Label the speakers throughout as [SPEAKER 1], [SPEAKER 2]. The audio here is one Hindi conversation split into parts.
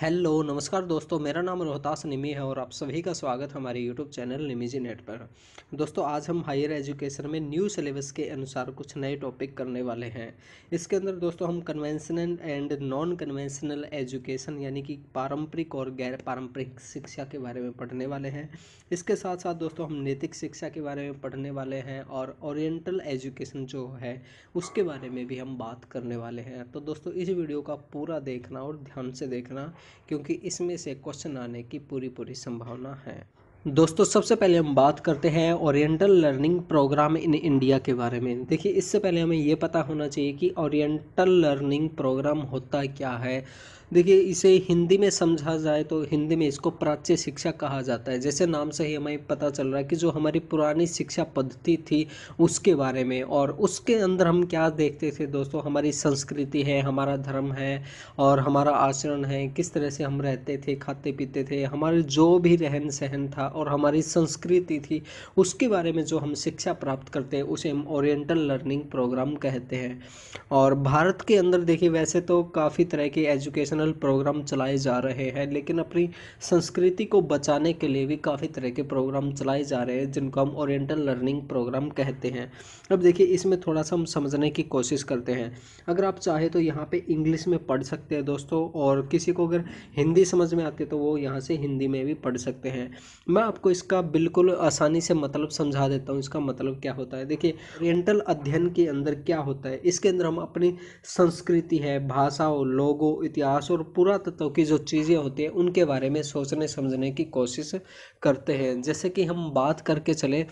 [SPEAKER 1] हेलो नमस्कार दोस्तों मेरा नाम रोहतास निमी है और आप सभी का स्वागत हमारे यूट्यूब चैनल निमीजी नेट पर दोस्तों आज हम हायर एजुकेशन में न्यू सिलेबस के अनुसार कुछ नए टॉपिक करने वाले हैं इसके अंदर दोस्तों हम conventional and non conventional education यानी कि पारंपरिक और गैर पारंपरिक शिक्षा के बारे में पढ़ने वाले हैं इसके साथ साथ दोस्तों हम नैतिक शिक्षा के बारे में पढ़ने वाले हैं और ओरिएटल एजुकेशन जो है उसके बारे में भी हम बात करने वाले हैं तो दोस्तों इस वीडियो का पूरा देखना और ध्यान से देखना क्योंकि इसमें से क्वेश्चन आने की पूरी पूरी संभावना है दोस्तों सबसे पहले हम बात करते हैं oriental learning programme in India के बारे में देखिए इससे पहले हमें यह पता होना चाहिए कि ओरिएंटल लर्निंग प्रोग्राम होता क्या है देखिए इसे हिंदी में समझा जाए तो हिंदी में इसको प्राच्य शिक्षा कहा जाता है जैसे नाम से ही हमें पता चल रहा है कि जो हमारी पुरानी शिक्षा पद्धति थी उसके बारे में और उसके अंदर हम क्या देखते थे दोस्तों हमारी संस्कृति है हमारा धर्म है और हमारा आचरण है किस तरह से हम रहते थे खाते पीते थे हमारे जो भी रहन सहन था और हमारी संस्कृति थी उसके बारे में जो हम शिक्षा प्राप्त करते हैं उसे हम ओरिएंटल लर्निंग प्रोग्राम कहते हैं और भारत के अंदर देखिए वैसे तो काफ़ी तरह के एजुकेशन एजुकेशनल प्रोग्राम चलाए जा रहे हैं लेकिन अपनी संस्कृति को बचाने के लिए भी काफ़ी तरह के प्रोग्राम चलाए जा रहे हैं जिनको हम ओरिएंटल लर्निंग प्रोग्राम कहते हैं अब देखिए इसमें थोड़ा सा हम समझने की कोशिश करते हैं अगर आप चाहे तो यहाँ पर इंग्लिश में पढ़ सकते हैं दोस्तों और किसी को अगर हिंदी समझ में आती है तो वो यहाँ से हिंदी में भी पढ़ सकते हैं मैं आपको इसका बिल्कुल आसानी से मतलब समझा देता हूँ इसका मतलब क्या होता है देखिए ओरिएंटल अध्ययन के अंदर क्या होता है इसके अंदर हम अपनी संस्कृति है भाषा लोगों इतिहास और पुरातत्व की जो चीज़ें होती है उनके बारे में सोचने समझने की कोशिश करते हैं जैसे कि हम बात करके चले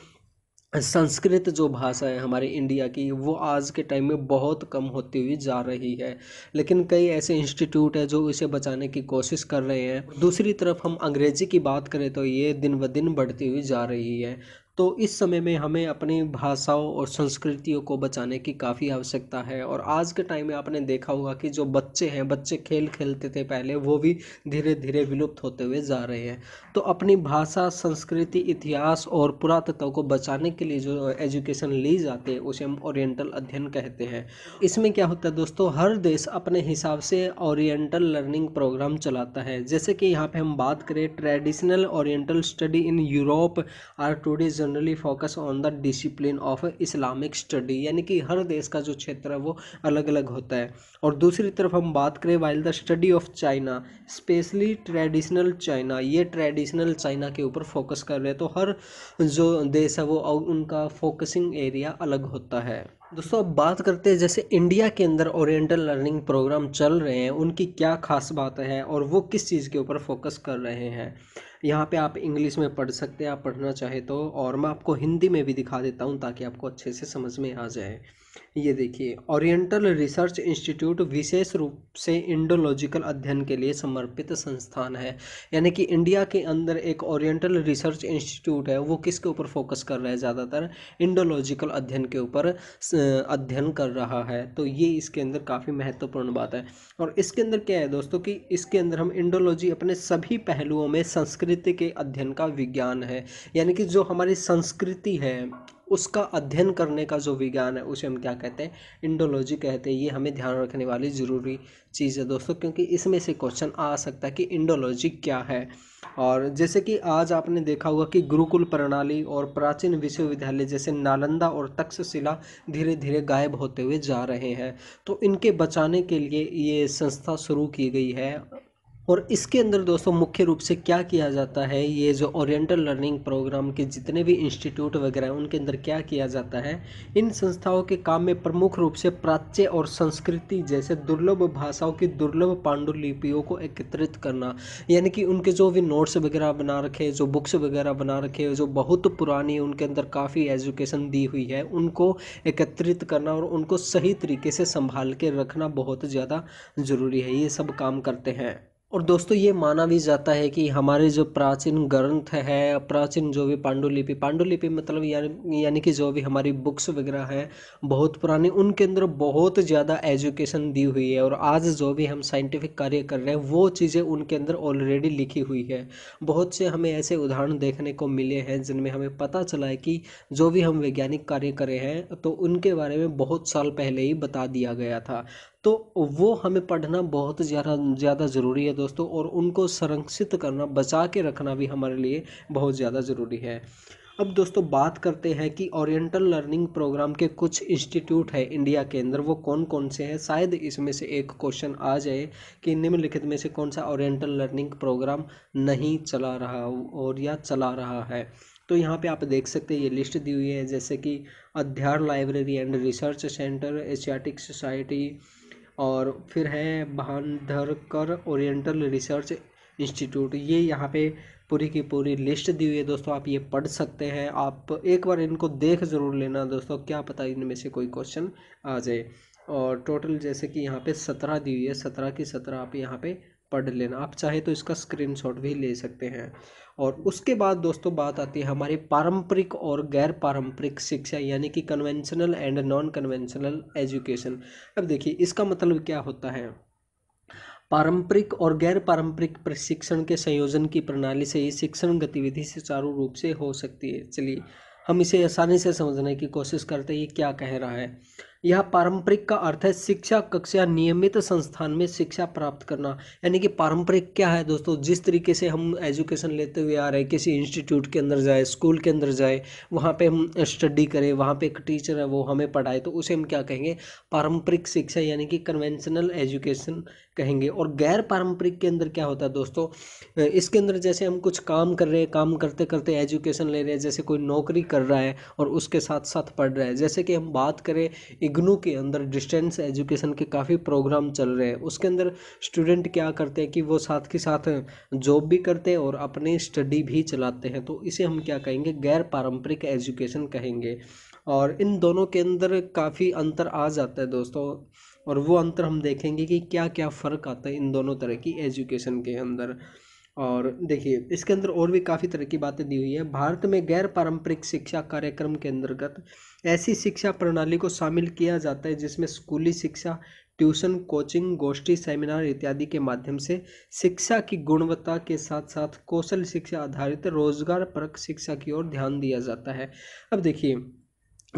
[SPEAKER 1] संस्कृत जो भाषा है हमारे इंडिया की वो आज के टाइम में बहुत कम होती हुई जा रही है लेकिन कई ऐसे इंस्टीट्यूट है जो इसे बचाने की कोशिश कर रहे हैं दूसरी तरफ हम अंग्रेज़ी की बात करें तो ये दिन ब दिन बढ़ती हुई जा रही है तो इस समय में हमें अपनी भाषाओं और संस्कृतियों को बचाने की काफ़ी आवश्यकता है और आज के टाइम में आपने देखा होगा कि जो बच्चे हैं बच्चे खेल खेलते थे पहले वो भी धीरे धीरे विलुप्त होते हुए जा रहे हैं तो अपनी भाषा संस्कृति इतिहास और पुरातत्व को बचाने के लिए जो एजुकेशन ली जाती है उसे हम ओरिएंटल अध्ययन कहते हैं इसमें क्या होता है दोस्तों हर देश अपने हिसाब से ओरिएंटल लर्निंग प्रोग्राम चलाता है जैसे कि यहाँ पे हम बात करें traditional oriental study in Europe are today generally focus on the discipline of Islamic study यानी कि हर देश का जो क्षेत्र है वो अलग अलग होता है और दूसरी तरफ हम बात करें while the study of China specially traditional China ये ट्रेडिश ट्रेडिशनल चाइना के ऊपर फोकस कर रहे हैं तो हर जो देश है वो उनका फोकसिंग एरिया अलग होता है दोस्तों अब बात करते हैं जैसे इंडिया के अंदर ओरिएंटल लर्निंग प्रोग्राम चल रहे हैं उनकी क्या खास बात है और वो किस चीज़ के ऊपर फोकस कर रहे हैं यहाँ पे आप इंग्लिश में पढ़ सकते हैं आप पढ़ना चाहे तो और मैं आपको हिंदी में भी दिखा देता हूँ ताकि आपको अच्छे से समझ में आ जाए ये देखिए ओरिएंटल रिसर्च इंस्टीट्यूट विशेष रूप से इंडोलॉजिकल अध्ययन के लिए समर्पित संस्थान है यानी कि इंडिया के अंदर एक ओरिएंटल रिसर्च इंस्टीट्यूट है वो किसके ऊपर फोकस कर रहा है ज़्यादातर इंडोलॉजिकल अध्ययन के ऊपर अध्ययन कर रहा है तो ये इसके अंदर काफ़ी महत्वपूर्ण बात है और इसके अंदर क्या है दोस्तों कि इसके अंदर हम इंडोलॉजी अपने सभी पहलुओं में संस्कृति के अध्ययन का विज्ञान है यानी कि जो हमारी संस्कृति है उसका अध्ययन करने का जो विज्ञान है उसे हम क्या कहते हैं इंडोलॉजी कहते हैं ये हमें ध्यान रखने वाली ज़रूरी चीज़ है दोस्तों क्योंकि इसमें से क्वेश्चन आ सकता है कि इंडोलॉजी क्या है और जैसे कि आज आपने देखा होगा कि गुरुकुल प्रणाली और प्राचीन विश्वविद्यालय जैसे नालंदा और तक्षशिला धीरे धीरे गायब होते हुए जा रहे हैं तो इनके बचाने के लिए ये संस्था शुरू की गई है और इसके अंदर दोस्तों मुख्य रूप से क्या किया जाता है ये जो ओरिएंटल लर्निंग प्रोग्राम के जितने भी इंस्टीट्यूट वगैरह हैं उनके अंदर क्या किया जाता है इन संस्थाओं के काम में प्रमुख रूप से प्राच्य और संस्कृति जैसे दुर्लभ भाषाओं की दुर्लभ पांडुलिपियों को एकत्रित करना यानी कि उनके जो भी नोट्स वगैरह बना रखे जो बुक्स वगैरह बना रखे जो बहुत पुरानी उनके अंदर काफ़ी एजुकेशन दी हुई है उनको एकत्रित करना और उनको सही तरीके से संभाल के रखना बहुत ज़्यादा ज़रूरी है ये सब काम करते हैं और दोस्तों ये माना भी जाता है कि हमारे जो प्राचीन ग्रंथ है प्राचीन जो भी पांडुलिपि पांडुलिपि मतलब यानी यानी कि जो भी हमारी बुक्स वगैरह हैं बहुत पुरानी उनके अंदर बहुत ज़्यादा एजुकेशन दी हुई है और आज जो भी हम साइंटिफिक कार्य कर रहे हैं वो चीज़ें उनके अंदर ऑलरेडी लिखी हुई है बहुत से हमें ऐसे उदाहरण देखने को मिले हैं जिनमें हमें पता चला है कि जो भी हम वैज्ञानिक कार्य करे हैं तो उनके बारे में बहुत साल पहले ही बता दिया गया था तो वो हमें पढ़ना बहुत ज़्यादा ज़्यादा ज़रूरी है दोस्तों और उनको संरक्षित करना बचा के रखना भी हमारे लिए बहुत ज़्यादा ज़रूरी है अब दोस्तों बात करते हैं कि ओरिएंटल लर्निंग प्रोग्राम के कुछ इंस्टीट्यूट है इंडिया के अंदर वो कौन कौन से हैं शायद इसमें से एक क्वेश्चन आ जाए कि निम्नलिखित में से कौन सा ओरिएंटल लर्निंग प्रोग्राम नहीं चला रहा और या चला रहा है तो यहाँ पे आप देख सकते हैं ये लिस्ट दी हुई है जैसे कि Adyar library and research centre Asiatic society और फिर है बहानधरकर ओरिएंटल रिसर्च इंस्टीट्यूट ये यहाँ पे पूरी की पूरी लिस्ट दी हुई है दोस्तों आप ये पढ़ सकते हैं आप एक बार इनको देख ज़रूर लेना दोस्तों क्या पता इनमें से कोई क्वेश्चन आ जाए और टोटल जैसे कि यहाँ पे सत्रह दी हुई है सत्रह की सत्रह आप यहाँ पे पढ़ लेना आप चाहे तो इसका स्क्रीनशॉट भी ले सकते हैं और उसके बाद दोस्तों बात आती है हमारी पारंपरिक और गैर पारंपरिक शिक्षा यानी कि conventional and non conventional education अब देखिए इसका मतलब क्या होता है पारंपरिक और गैर पारंपरिक प्रशिक्षण के संयोजन की प्रणाली से ये शिक्षण गतिविधि सुचारू रूप से हो सकती है चलिए हम इसे आसानी से समझने की कोशिश करते हैं ये क्या कह रहा है यह पारंपरिक का अर्थ है शिक्षा कक्षा नियमित संस्थान में शिक्षा प्राप्त करना यानी कि पारंपरिक क्या है दोस्तों जिस तरीके से हम एजुकेशन लेते हुए आ रहे हैं किसी इंस्टीट्यूट के अंदर जाए स्कूल के अंदर जाए वहाँ पे हम स्टडी करें वहाँ पे एक टीचर है वो हमें पढ़ाए तो उसे हम क्या कहेंगे पारंपरिक शिक्षा यानी कि कन्वेंशनल एजुकेशन कहेंगे और गैर पारंपरिक के अंदर क्या होता है दोस्तों इसके अंदर जैसे हम कुछ काम कर रहे हैं काम करते करते एजुकेशन ले रहे हैं जैसे कोई नौकरी कर रहा है और उसके साथ साथ पढ़ रहा है जैसे कि हम बात करें इग्नू के अंदर डिस्टेंस एजुकेशन के काफ़ी प्रोग्राम चल रहे हैं उसके अंदर स्टूडेंट क्या करते हैं कि वो साथ के साथ जॉब भी करते हैं और अपनी स्टडी भी चलाते हैं तो इसे हम क्या कहेंगे गैर पारंपरिक एजुकेशन कहेंगे और इन दोनों के अंदर काफ़ी अंतर आ जाता है दोस्तों और वो अंतर हम देखेंगे कि क्या क्या फ़र्क आता है इन दोनों तरह की एजुकेशन के अंदर और देखिए इसके अंदर और भी काफ़ी तरह की बातें दी हुई है भारत में गैर पारंपरिक शिक्षा कार्यक्रम के अंतर्गत ऐसी शिक्षा प्रणाली को शामिल किया जाता है जिसमें स्कूली शिक्षा ट्यूशन कोचिंग गोष्ठी सेमिनार इत्यादि के माध्यम से शिक्षा की गुणवत्ता के साथ साथ कौशल शिक्षा आधारित रोजगार परक शिक्षा की ओर ध्यान दिया जाता है अब देखिए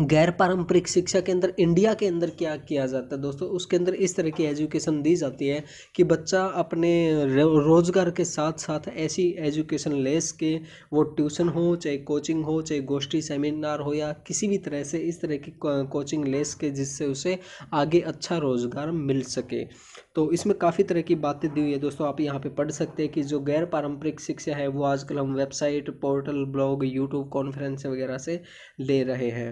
[SPEAKER 1] गैर पारंपरिक शिक्षा के अंदर इंडिया के अंदर क्या किया जाता है दोस्तों उसके अंदर इस तरह की एजुकेशन दी जाती है कि बच्चा अपने रोज़गार के साथ साथ ऐसी एजुकेशन लेस के वो ट्यूशन हो चाहे कोचिंग हो चाहे गोष्ठी सेमिनार हो या किसी भी तरह से इस तरह की कोचिंग लेस के जिससे उसे आगे अच्छा रोज़गार मिल सके तो इसमें काफ़ी तरह की बातें दी हुई है दोस्तों आप यहाँ पर पढ़ सकते हैं कि जो गैर पारंपरिक शिक्षा है वो आजकल हम website portal blog YouTube conference वगैरह से ले रहे हैं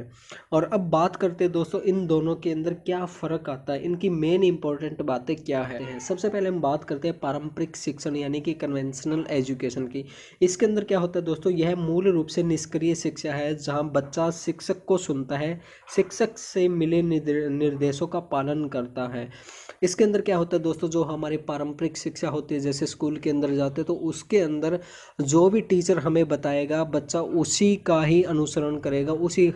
[SPEAKER 1] और अब बात करते हैं दोस्तों इन दोनों के अंदर क्या फ़र्क आता है इनकी मेन इंपॉर्टेंट बातें क्या है सबसे पहले हम बात करते हैं पारंपरिक शिक्षण यानी कि कन्वेंशनल एजुकेशन की इसके अंदर क्या होता है दोस्तों यह मूल रूप से निष्क्रिय शिक्षा है जहाँ बच्चा शिक्षक को सुनता है शिक्षक से मिले निर्देशों का पालन करता है इसके अंदर क्या होता है दोस्तों जो हमारी पारंपरिक शिक्षा होती है जैसे स्कूल के अंदर जाते तो उसके अंदर जो भी टीचर हमें बताएगा बच्चा उसी का ही अनुसरण करेगा उसी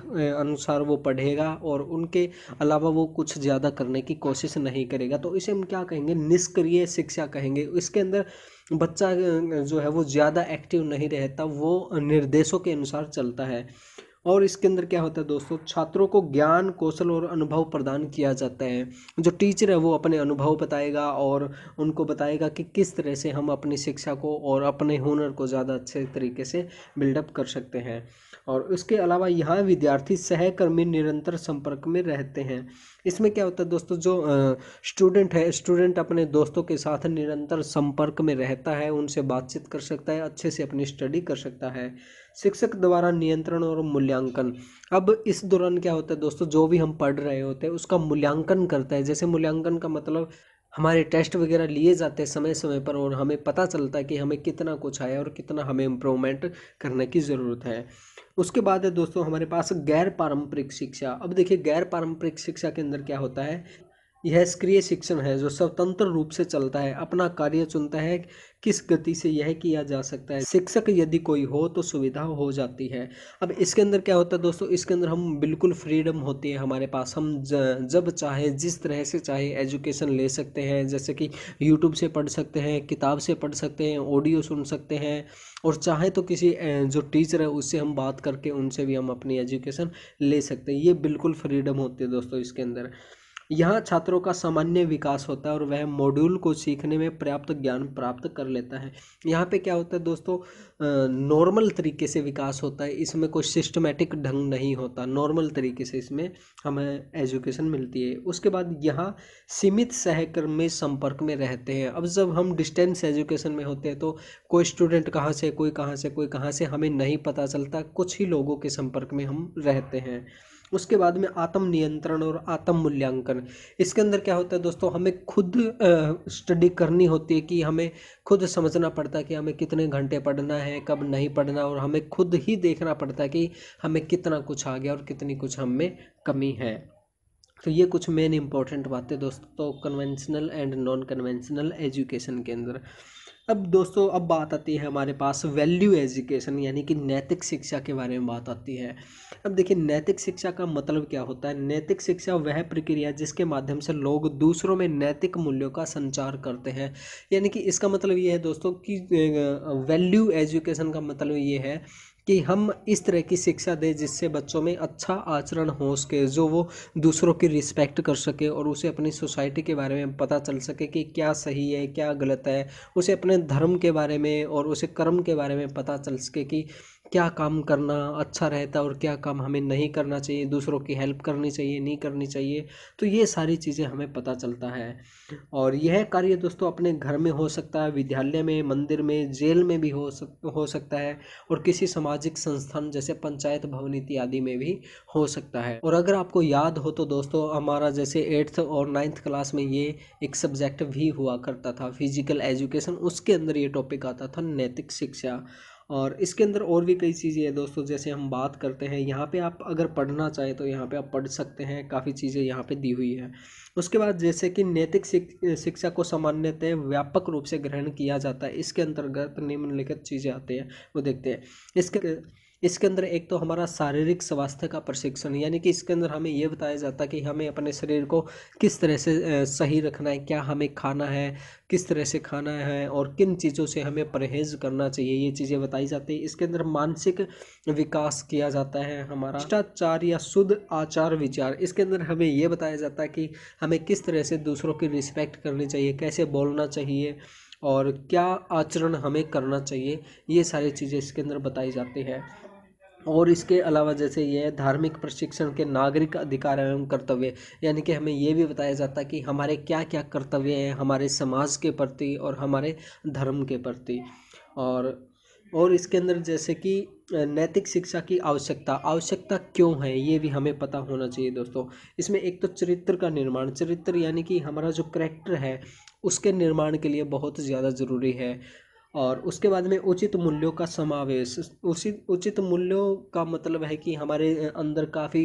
[SPEAKER 1] अनुसार वो पढ़ेगा और उनके अलावा वो कुछ ज़्यादा करने की कोशिश नहीं करेगा तो इसे हम क्या कहेंगे निष्क्रिय शिक्षा कहेंगे इसके अंदर बच्चा जो है वो ज़्यादा एक्टिव नहीं रहता वो निर्देशों के अनुसार चलता है और इसके अंदर क्या होता है दोस्तों छात्रों को ज्ञान कौशल और अनुभव प्रदान किया जाता है जो टीचर है वो अपने अनुभव बताएगा और उनको बताएगा कि किस तरह से हम अपनी शिक्षा को और अपने हुनर को ज़्यादा अच्छे तरीके से बिल्डअप कर सकते हैं और उसके अलावा यहाँ विद्यार्थी सहकर्मी निरंतर संपर्क में रहते हैं इसमें क्या होता है दोस्तों जो स्टूडेंट है स्टूडेंट अपने दोस्तों के साथ निरंतर संपर्क में रहता है उनसे बातचीत कर सकता है अच्छे से अपनी स्टडी कर सकता है शिक्षक द्वारा नियंत्रण और मूल्यांकन अब इस दौरान क्या होता है दोस्तों जो भी हम पढ़ रहे होते हैं उसका मूल्यांकन करता है जैसे मूल्यांकन का मतलब हमारे टेस्ट वगैरह लिए जाते हैं समय समय पर और हमें पता चलता है कि हमें कितना कुछ आया और कितना हमें इम्प्रूवमेंट करने की ज़रूरत है उसके बाद है दोस्तों हमारे पास गैर पारंपरिक शिक्षा अब देखिए गैर पारंपरिक शिक्षा के अंदर क्या होता है यह सक्रिय शिक्षण है जो स्वतंत्र रूप से चलता है अपना कार्य चुनता है किस गति से यह किया जा सकता है शिक्षक यदि कोई हो तो सुविधा हो जाती है अब इसके अंदर क्या होता है दोस्तों इसके अंदर हम बिल्कुल फ्रीडम होती है हमारे पास हम जब चाहे जिस तरह से चाहे एजुकेशन ले सकते हैं जैसे कि यूट्यूब से पढ़ सकते हैं किताब से पढ़ सकते हैं ऑडियो सुन सकते हैं और चाहे तो किसी जो टीचर है उससे हम बात करके उनसे भी हम अपनी एजुकेशन ले सकते हैं ये बिल्कुल फ्रीडम होती है दोस्तों इसके अंदर यहाँ छात्रों का सामान्य विकास होता है और वह मॉड्यूल को सीखने में पर्याप्त ज्ञान प्राप्त कर लेता है यहाँ पे क्या होता है दोस्तों नॉर्मल तरीके से विकास होता है इसमें कोई सिस्टमेटिक ढंग नहीं होता नॉर्मल तरीके से इसमें हमें एजुकेशन मिलती है उसके बाद यहाँ सीमित सहकर्मी संपर्क में रहते हैं अब जब हम डिस्टेंस एजुकेशन में होते हैं तो कोई स्टूडेंट कहाँ से कोई कहाँ से कोई कहाँ से हमें नहीं पता चलता कुछ ही लोगों के संपर्क में हम रहते हैं उसके बाद में आत्म नियंत्रण और आत्म मूल्यांकन इसके अंदर क्या होता है दोस्तों हमें खुद स्टडी करनी होती है कि हमें खुद समझना पड़ता है कि हमें कितने घंटे पढ़ना है कब नहीं पढ़ना और हमें खुद ही देखना पड़ता है कि हमें कितना कुछ आ गया और कितनी कुछ हमें कमी है तो ये कुछ मेन इंपॉर्टेंट बातें दोस्तों conventional and non conventional education के अंदर अब दोस्तों अब बात आती है हमारे पास वैल्यू एजुकेशन यानी कि नैतिक शिक्षा के बारे में बात आती है अब देखिए नैतिक शिक्षा का मतलब क्या होता है नैतिक शिक्षा वह प्रक्रिया जिसके माध्यम से लोग दूसरों में नैतिक मूल्यों का संचार करते हैं यानी कि इसका मतलब ये है दोस्तों कि वैल्यू एजुकेशन का मतलब ये है कि हम इस तरह की शिक्षा दें जिससे बच्चों में अच्छा आचरण हो सके जो वो दूसरों की रिस्पेक्ट कर सके और उसे अपनी सोसाइटी के बारे में पता चल सके कि क्या सही है क्या गलत है उसे अपने धर्म के बारे में और उसे कर्म के बारे में पता चल सके कि क्या काम करना अच्छा रहता और क्या काम हमें नहीं करना चाहिए दूसरों की हेल्प करनी चाहिए नहीं करनी चाहिए तो ये सारी चीज़ें हमें पता चलता है और यह कार्य दोस्तों अपने घर में हो सकता है विद्यालय में मंदिर में जेल में भी हो सक हो सकता है और किसी सामाजिक संस्थान जैसे पंचायत भवन इत्यादि में भी हो सकता है और अगर आपको याद हो तो दोस्तों हमारा जैसे एट्थ और नाइन्थ क्लास में ये एक सब्जेक्ट भी हुआ करता था फिजिकल एजुकेशन उसके अंदर ये टॉपिक आता था नैतिक शिक्षा और इसके अंदर और भी कई चीज़ें हैं दोस्तों जैसे हम बात करते हैं यहाँ पे आप अगर पढ़ना चाहें तो यहाँ पे आप पढ़ सकते हैं काफ़ी चीज़ें यहाँ पे दी हुई है उसके बाद जैसे कि नैतिक शिक्षा को सामान्यतः व्यापक रूप से ग्रहण किया जाता है इसके अंतर्गत निम्नलिखित चीज़ें आती हैं वो देखते हैं इसके इसके अंदर एक तो हमारा शारीरिक स्वास्थ्य का प्रशिक्षण यानी कि इसके अंदर हमें यह बताया जाता है कि हमें अपने शरीर को किस तरह से सही रखना है क्या हमें खाना है किस तरह से खाना है और किन चीज़ों से हमें परहेज करना चाहिए ये चीज़ें बताई जाती है इसके अंदर मानसिक विकास किया जाता है हमारा शिष्टाचार या शुद्ध आचार विचार इसके अंदर हमें यह बताया जाता है कि हमें किस तरह से दूसरों की रिस्पेक्ट करनी चाहिए कैसे बोलना चाहिए और क्या आचरण हमें करना चाहिए ये सारी चीज़ें इसके अंदर बताई जाती हैं और इसके अलावा जैसे ये है धार्मिक प्रशिक्षण के नागरिक अधिकार एवं कर्तव्य यानी कि हमें ये भी बताया जाता है कि हमारे क्या क्या कर्तव्य हैं हमारे समाज के प्रति और हमारे धर्म के प्रति और और इसके अंदर जैसे कि नैतिक शिक्षा की आवश्यकता आवश्यकता क्यों है ये भी हमें पता होना चाहिए दोस्तों इसमें एक तो चरित्र का निर्माण चरित्र यानी कि हमारा जो करेक्टर है उसके निर्माण के लिए बहुत ज़्यादा ज़रूरी है और उसके बाद में उचित मूल्यों का समावेश उचित उचित मूल्यों का मतलब है कि हमारे अंदर काफ़ी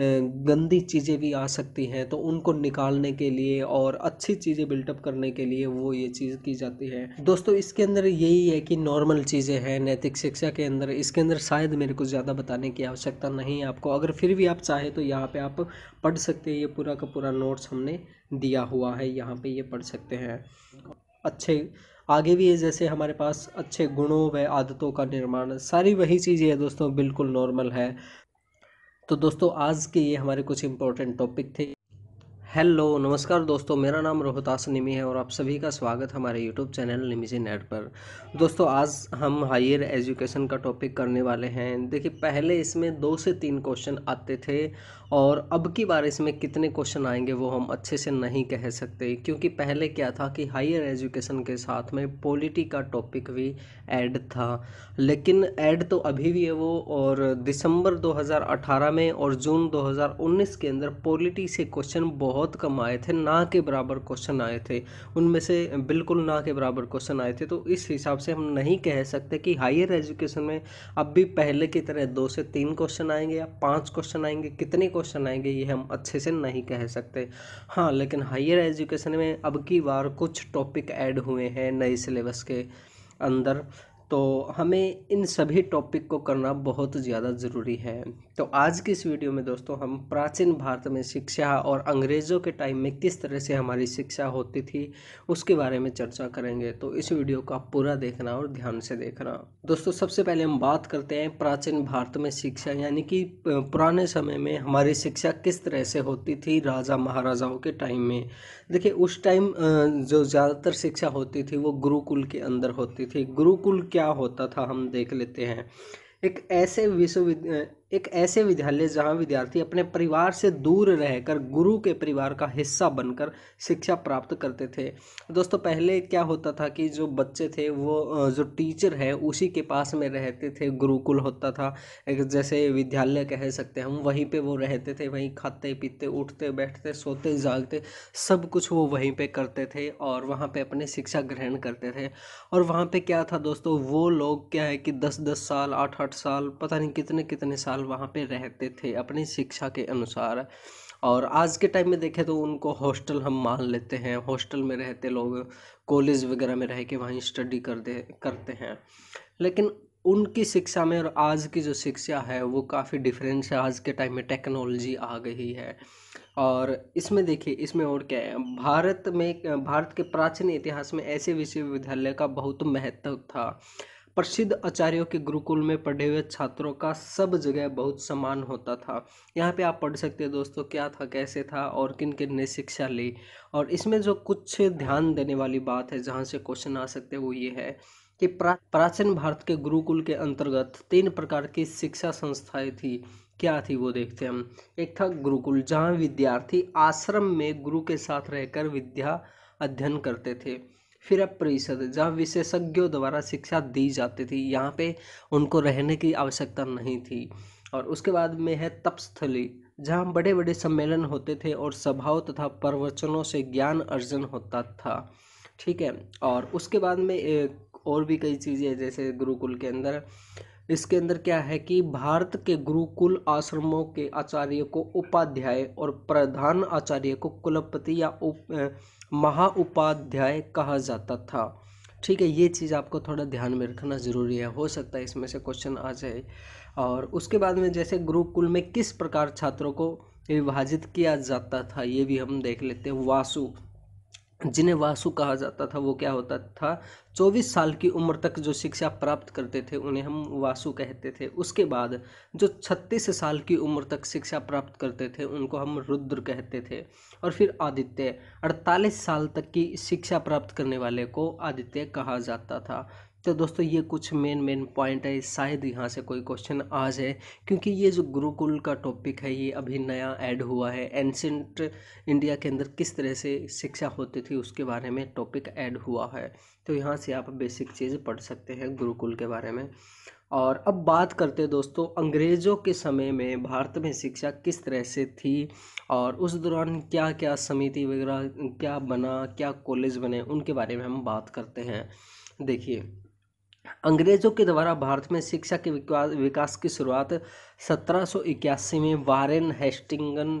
[SPEAKER 1] गंदी चीज़ें भी आ सकती हैं तो उनको निकालने के लिए और अच्छी चीज़ें बिल्टअप करने के लिए वो ये चीज़ की जाती है दोस्तों इसके अंदर यही है कि नॉर्मल चीज़ें हैं नैतिक शिक्षा के अंदर इसके अंदर शायद मेरे को ज़्यादा बताने की आवश्यकता नहीं है आपको अगर फिर भी आप चाहें तो यहाँ पर आप पढ़ सकते हैं ये पूरा का पूरा नोट्स हमने दिया हुआ है यहाँ पर ये पढ़ सकते हैं अच्छे आगे भी है जैसे हमारे पास अच्छे गुणों व आदतों का निर्माण सारी वही चीज़ें हैं दोस्तों बिल्कुल नॉर्मल है तो दोस्तों आज के ये हमारे कुछ इम्पोर्टेंट टॉपिक थे हेलो नमस्कार दोस्तों मेरा नाम रोहतास निमी है और आप सभी का स्वागत हमारे यूट्यूब चैनल निमीजी नेट पर दोस्तों आज हम हायर एजुकेशन का टॉपिक करने वाले हैं देखिए पहले इसमें दो से तीन क्वेश्चन आते थे और अब की बार इसमें कितने क्वेश्चन आएंगे वो हम अच्छे से नहीं कह सकते क्योंकि पहले क्या था कि हायर एजुकेशन के साथ में पॉलिटी का टॉपिक भी ऐड था लेकिन ऐड तो अभी भी है वो और दिसंबर 2018 में और जून 2019 के अंदर पॉलिटी से क्वेश्चन बहुत कम आए थे ना के बराबर क्वेश्चन आए थे उनमें से बिल्कुल ना के बराबर क्वेश्चन आए थे तो इस हिसाब से हम नहीं कह सकते कि हायर एजुकेशन में अब भी पहले की तरह दो से तीन क्वेश्चन आएंगे या पाँच क्वेश्चन आएंगे कितने क्वेश्चन आएंगे ये हम अच्छे से नहीं कह सकते हाँ लेकिन हायर एजुकेशन में अब की बार कुछ टॉपिक ऐड हुए हैं नए सिलेबस के अंदर तो हमें इन सभी टॉपिक को करना बहुत ज़्यादा ज़रूरी है तो आज की इस वीडियो में दोस्तों हम प्राचीन भारत में शिक्षा और अंग्रेज़ों के टाइम में किस तरह से हमारी शिक्षा होती थी उसके बारे में चर्चा करेंगे तो इस वीडियो को आप पूरा देखना और ध्यान से देखना दोस्तों सबसे पहले हम बात करते हैं प्राचीन भारत में शिक्षा यानी कि पुराने समय में हमारी शिक्षा किस तरह से होती थी राजा महाराजाओं के टाइम में देखिए उस टाइम जो ज़्यादातर शिक्षा होती थी वो गुरुकुल के अंदर होती थी गुरुकुल क्या होता था हम देख लेते हैं एक ऐसे विश्वविद्यालय एक ऐसे विद्यालय जहाँ विद्यार्थी अपने परिवार से दूर रहकर गुरु के परिवार का हिस्सा बनकर शिक्षा प्राप्त करते थे दोस्तों पहले क्या होता था कि जो बच्चे थे वो जो टीचर है उसी के पास में रहते थे गुरुकुल होता था एक जैसे विद्यालय कह सकते हैं हम वहीं पे वो रहते थे वहीं खाते पीते उठते बैठते सोते जागते सब कुछ वो वहीं पर करते थे और वहाँ पर अपने शिक्षा ग्रहण करते थे और वहाँ पर क्या था दोस्तों वो लोग क्या है कि दस दस साल आठ आठ साल पता नहीं कितने कितने साल साल वहाँ पे रहते थे अपनी शिक्षा के अनुसार और आज के टाइम में देखें तो उनको हॉस्टल हम मान लेते हैं हॉस्टल में रहते लोग कॉलेज वगैरह में रह के वहीं स्टडी कर दे करते हैं लेकिन उनकी शिक्षा में और आज की जो शिक्षा है वो काफ़ी डिफरेंस है आज के टाइम में टेक्नोलॉजी आ गई है और इसमें देखिए इसमें और क्या है भारत में भारत के प्राचीन इतिहास में ऐसे विश्वविद्यालय का बहुत महत्व था प्रसिद्ध आचार्यों के गुरुकुल में पढ़े हुए छात्रों का सब जगह बहुत सम्मान होता था यहाँ पे आप पढ़ सकते हैं दोस्तों क्या था कैसे था और किन किन ने शिक्षा ली और इसमें जो कुछ ध्यान देने वाली बात है जहाँ से क्वेश्चन आ सकते हैं वो ये है कि प्राचीन भारत के गुरुकुल के अंतर्गत तीन प्रकार की शिक्षा संस्थाएं थी क्या थी वो देखते हैं हम एक था गुरुकुल जहाँ विद्यार्थी आश्रम में गुरु के साथ रहकर विद्या अध्ययन करते थे फिर अब परिषद जहाँ विशेषज्ञों द्वारा शिक्षा दी जाती थी यहाँ पे उनको रहने की आवश्यकता नहीं थी और उसके बाद में है तपस्थली जहाँ बड़े बड़े सम्मेलन होते थे और सभाओं तथा प्रवचनों से ज्ञान अर्जन होता था ठीक है और उसके बाद में एक और भी कई चीज़ें जैसे गुरुकुल के अंदर इसके अंदर क्या है कि भारत के गुरुकुल आश्रमों के आचार्य को उपाध्याय और प्रधान आचार्य को कुलपति या उप महाउपाध्याय कहा जाता था ठीक है ये चीज़ आपको थोड़ा ध्यान में रखना ज़रूरी है हो सकता है इसमें से क्वेश्चन आ जाए और उसके बाद में जैसे गुरुकुल में किस प्रकार छात्रों को विभाजित किया जाता था ये भी हम देख लेते हैं वासु जिन्हें वासु कहा जाता था वो क्या होता था चौबीस साल की उम्र तक जो शिक्षा प्राप्त करते थे उन्हें हम वासु कहते थे उसके बाद जो छत्तीस साल की उम्र तक शिक्षा प्राप्त करते थे उनको हम रुद्र कहते थे और फिर आदित्य अड़तालीस साल तक की शिक्षा प्राप्त करने वाले को आदित्य कहा जाता था तो दोस्तों ये कुछ मेन मेन पॉइंट है शायद यहाँ से कोई क्वेश्चन आ जाए क्योंकि ये जो गुरुकुल का टॉपिक है ये अभी नया ऐड हुआ है एंसेंट इंडिया के अंदर किस तरह से शिक्षा होती थी उसके बारे में टॉपिक ऐड हुआ है तो यहाँ से आप बेसिक चीज़ पढ़ सकते हैं गुरुकुल के बारे में और अब बात करते हैं दोस्तों अंग्रेज़ों के समय में भारत में शिक्षा किस तरह से थी और उस दौरान क्या क्या समिति वगैरह क्या बना क्या कॉलेज बने उनके बारे में हम बात करते हैं देखिए अंग्रेज़ों के द्वारा भारत में शिक्षा के विकास की शुरुआत 1781 में वारेन हेस्टिंगन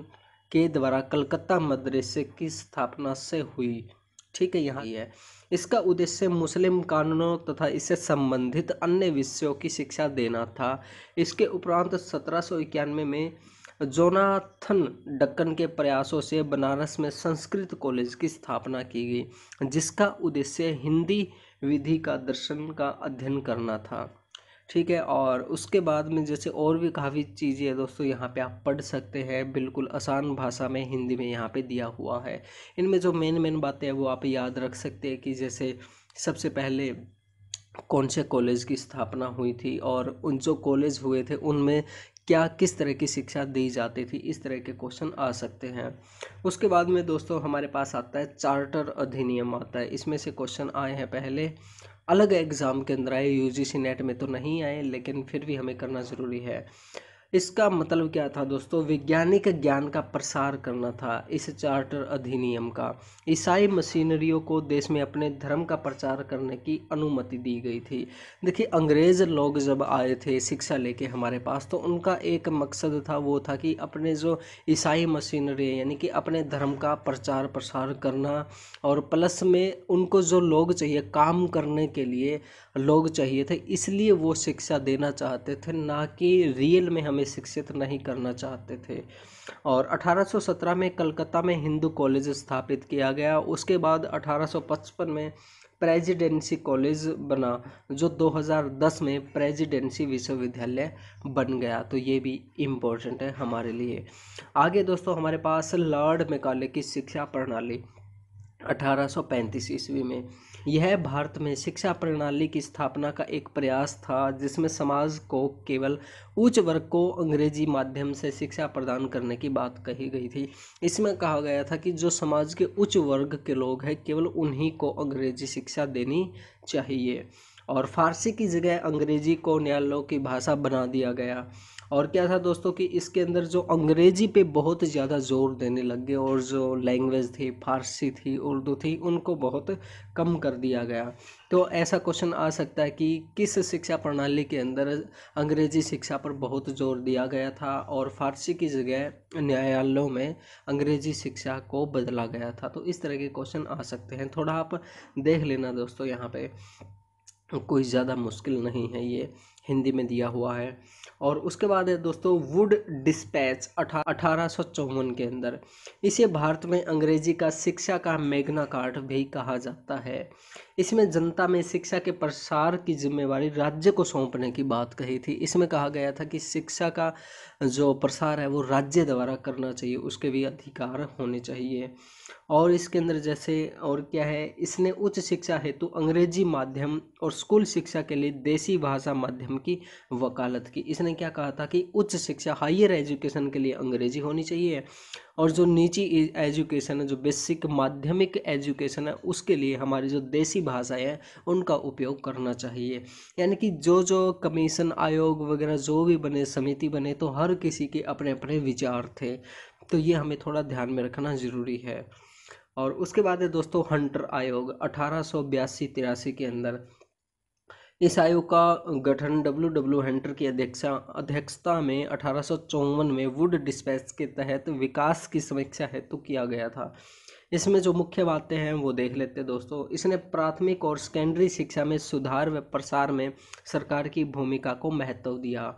[SPEAKER 1] के द्वारा कलकत्ता मदरसे की स्थापना से हुई ठीक है यहाँ है इसका उद्देश्य मुस्लिम कानूनों तथा इससे संबंधित अन्य विषयों की शिक्षा देना था इसके उपरांत सत्रह में जोनाथन डक्कन के प्रयासों से बनारस में संस्कृत कॉलेज की स्थापना की गई जिसका उद्देश्य हिंदी विधि का दर्शन का अध्ययन करना था ठीक है और उसके बाद में जैसे और भी काफ़ी चीज़ें हैं दोस्तों यहाँ पे आप पढ़ सकते हैं बिल्कुल आसान भाषा में हिंदी में यहाँ पे दिया हुआ है इनमें जो मेन मेन बातें हैं वो आप याद रख सकते हैं कि जैसे सबसे पहले कौन से कॉलेज की स्थापना हुई थी और उन जो कॉलेज हुए थे उनमें क्या किस तरह की शिक्षा दी जाती थी इस तरह के क्वेश्चन आ सकते हैं उसके बाद में दोस्तों हमारे पास आता है चार्टर अधिनियम आता है इसमें से क्वेश्चन आए हैं पहले अलग एग्ज़ाम के अंदर आए यू नेट में तो नहीं आए लेकिन फिर भी हमें करना ज़रूरी है इसका मतलब क्या था दोस्तों वैज्ञानिक ज्ञान का प्रसार करना था इस चार्टर अधिनियम का ईसाई मशीनरियों को देश में अपने धर्म का प्रचार करने की अनुमति दी गई थी देखिए अंग्रेज़ लोग जब आए थे शिक्षा लेके हमारे पास तो उनका एक मकसद था वो था कि अपने जो ईसाई मशीनरी यानी कि अपने धर्म का प्रचार प्रसार करना और प्लस में उनको जो लोग चाहिए काम करने के लिए लोग चाहिए थे इसलिए वो शिक्षा देना चाहते थे ना कि रियल में हमें शिक्षित नहीं करना चाहते थे और 1817 में कलकत्ता में हिंदू कॉलेज स्थापित किया गया उसके बाद 1855 में प्रेजिडेंसी कॉलेज बना जो 2010 में प्रेजिडेंसी विश्वविद्यालय बन गया तो ये भी इम्पोर्टेंट है हमारे लिए आगे दोस्तों हमारे पास लॉर्ड मेकाले की शिक्षा प्रणाली 1835 ईस्वी में यह भारत में शिक्षा प्रणाली की स्थापना का एक प्रयास था जिसमें समाज को केवल उच्च वर्ग को अंग्रेजी माध्यम से शिक्षा प्रदान करने की बात कही गई थी इसमें कहा गया था कि जो समाज के उच्च वर्ग के लोग हैं केवल उन्हीं को अंग्रेजी शिक्षा देनी चाहिए और फारसी की जगह अंग्रेजी को न्यायालयों की भाषा बना दिया गया और क्या था दोस्तों कि इसके अंदर जो अंग्रेज़ी पे बहुत ज़्यादा जोर देने लग गए और जो लैंग्वेज थी फारसी थी उर्दू थी उनको बहुत कम कर दिया गया तो ऐसा क्वेश्चन आ सकता है कि किस शिक्षा प्रणाली के अंदर अंग्रेजी शिक्षा पर बहुत जोर दिया गया था और फारसी की जगह न्यायालयों में अंग्रेजी शिक्षा को बदला गया था तो इस तरह के क्वेश्चन आ सकते हैं थोड़ा आप देख लेना दोस्तों यहाँ पे कोई ज़्यादा मुश्किल नहीं है ये हिंदी में दिया हुआ है और उसके बाद है दोस्तों वुड डिस्पैच अठा अठारह के अंदर इसे भारत में अंग्रेजी का शिक्षा का मेघना कार्ड भी कहा जाता है इसमें जनता में शिक्षा के प्रसार की जिम्मेवारी राज्य को सौंपने की बात कही थी इसमें कहा गया था कि शिक्षा का जो प्रसार है वो राज्य द्वारा करना चाहिए उसके भी अधिकार होने चाहिए और इसके अंदर जैसे और क्या है इसने उच्च शिक्षा हेतु अंग्रेजी माध्यम और स्कूल शिक्षा के लिए देसी भाषा माध्यम की वकालत की इसने क्या कहा था कि उच्च शिक्षा हायर एजुकेशन के लिए अंग्रेजी होनी चाहिए और जो निजी एजुकेशन है जो बेसिक माध्यमिक एजुकेशन है उसके लिए हमारी जो देसी भाषाएं हैं उनका उपयोग करना चाहिए यानी कि जो जो कमीशन आयोग वगैरह जो भी बने समिति बने तो हर किसी के अपने अपने विचार थे तो ये हमें थोड़ा ध्यान में रखना ज़रूरी है और उसके बाद है दोस्तों हंटर आयोग अठारह सौ बयासी तिरासी के अंदर इस आयोग का गठन डब्ल्यू डब्ल्यू हेंटर की अध्यक्षा अध्यक्षता में अठारह में वुड डिस्पैच के तहत विकास की समीक्षा हेतु तो किया गया था इसमें जो मुख्य बातें हैं वो देख लेते हैं दोस्तों इसने प्राथमिक और सेकेंडरी शिक्षा में सुधार व प्रसार में सरकार की भूमिका को महत्व दिया